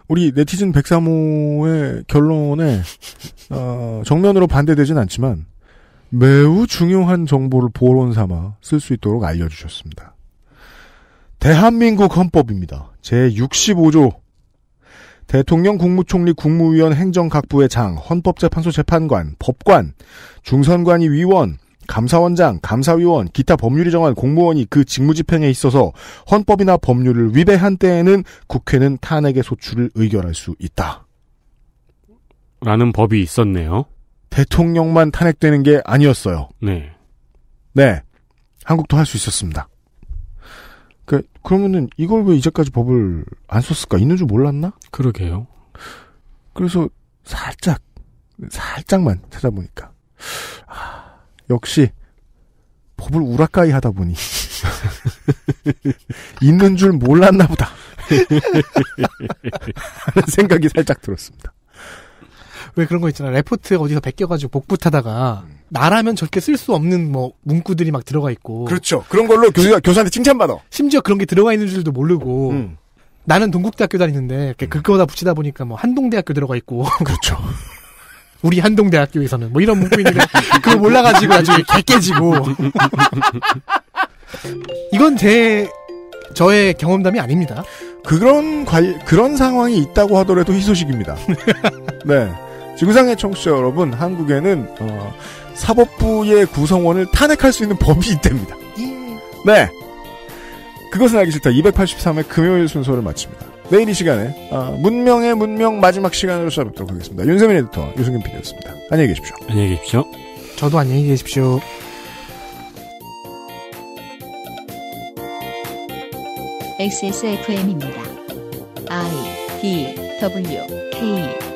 우리 네티즌 백삼호의 결론에 어, 정면으로 반대되진 않지만 매우 중요한 정보를 보론 삼아 쓸 수 있도록 알려주셨습니다. 대한민국 헌법입니다. 제 65조 대통령 국무총리 국무위원 행정각부의 장, 헌법재판소 재판관, 법관, 중선관위 위원, 감사원장, 감사위원, 기타 법률이 정한 공무원이 그 직무집행에 있어서 헌법이나 법률을 위배한 때에는 국회는 탄핵의 소추를 의결할 수 있다. 라는 법이 있었네요. 대통령만 탄핵되는 게 아니었어요. 네. 네. 한국도 할 수 있었습니다. 그러 그러니까 그러면은 이걸 왜 이제까지 법을 안 썼을까? 있는 줄 몰랐나? 그러게요. 그래서 살짝 살짝만 찾아보니까 아, 역시 법을 우라카이 하다 보니 있는 줄 몰랐나 보다 하는 생각이 살짝 들었습니다. 왜 그런 거 있잖아. 레포트 어디서 베껴가지고 복붙하다가 음. 나라면 저렇게 쓸수 없는 뭐 문구들이 막 들어가 있고. 그렇죠. 그런 걸로 교수가 교수한테 칭찬받아. 심지어 그런 게 들어가 있는 줄도 모르고. 음. 나는 동국대학교 다니는데 이렇게 음. 그거다 붙이다 보니까 뭐 한동대학교 들어가 있고. 그렇죠. 우리 한동대학교에서는 뭐 이런 문구 있는데 그걸 몰라가지고 나중에 개 깨지고. 이건 제 저의 경험담이 아닙니다. 그런 관 그런 상황이 있다고 하더라도 희소식입니다. 네. 지구상의 청취자 여러분, 한국에는 어, 사법부의 구성원을 탄핵할 수 있는 법이 있답니다. 예. 네. 그것은 알기 싫다. 283회 금요일 순서를 마칩니다. 내일 이 시간에 아, 문명의 문명 마지막 시간으로 찾아뵙도록 하겠습니다. 윤세민 에디터, 유승균 PD였습니다. 안녕히 계십시오. 안녕히 계십시오. 저도 안녕히 계십시오. XSFM입니다. I D W K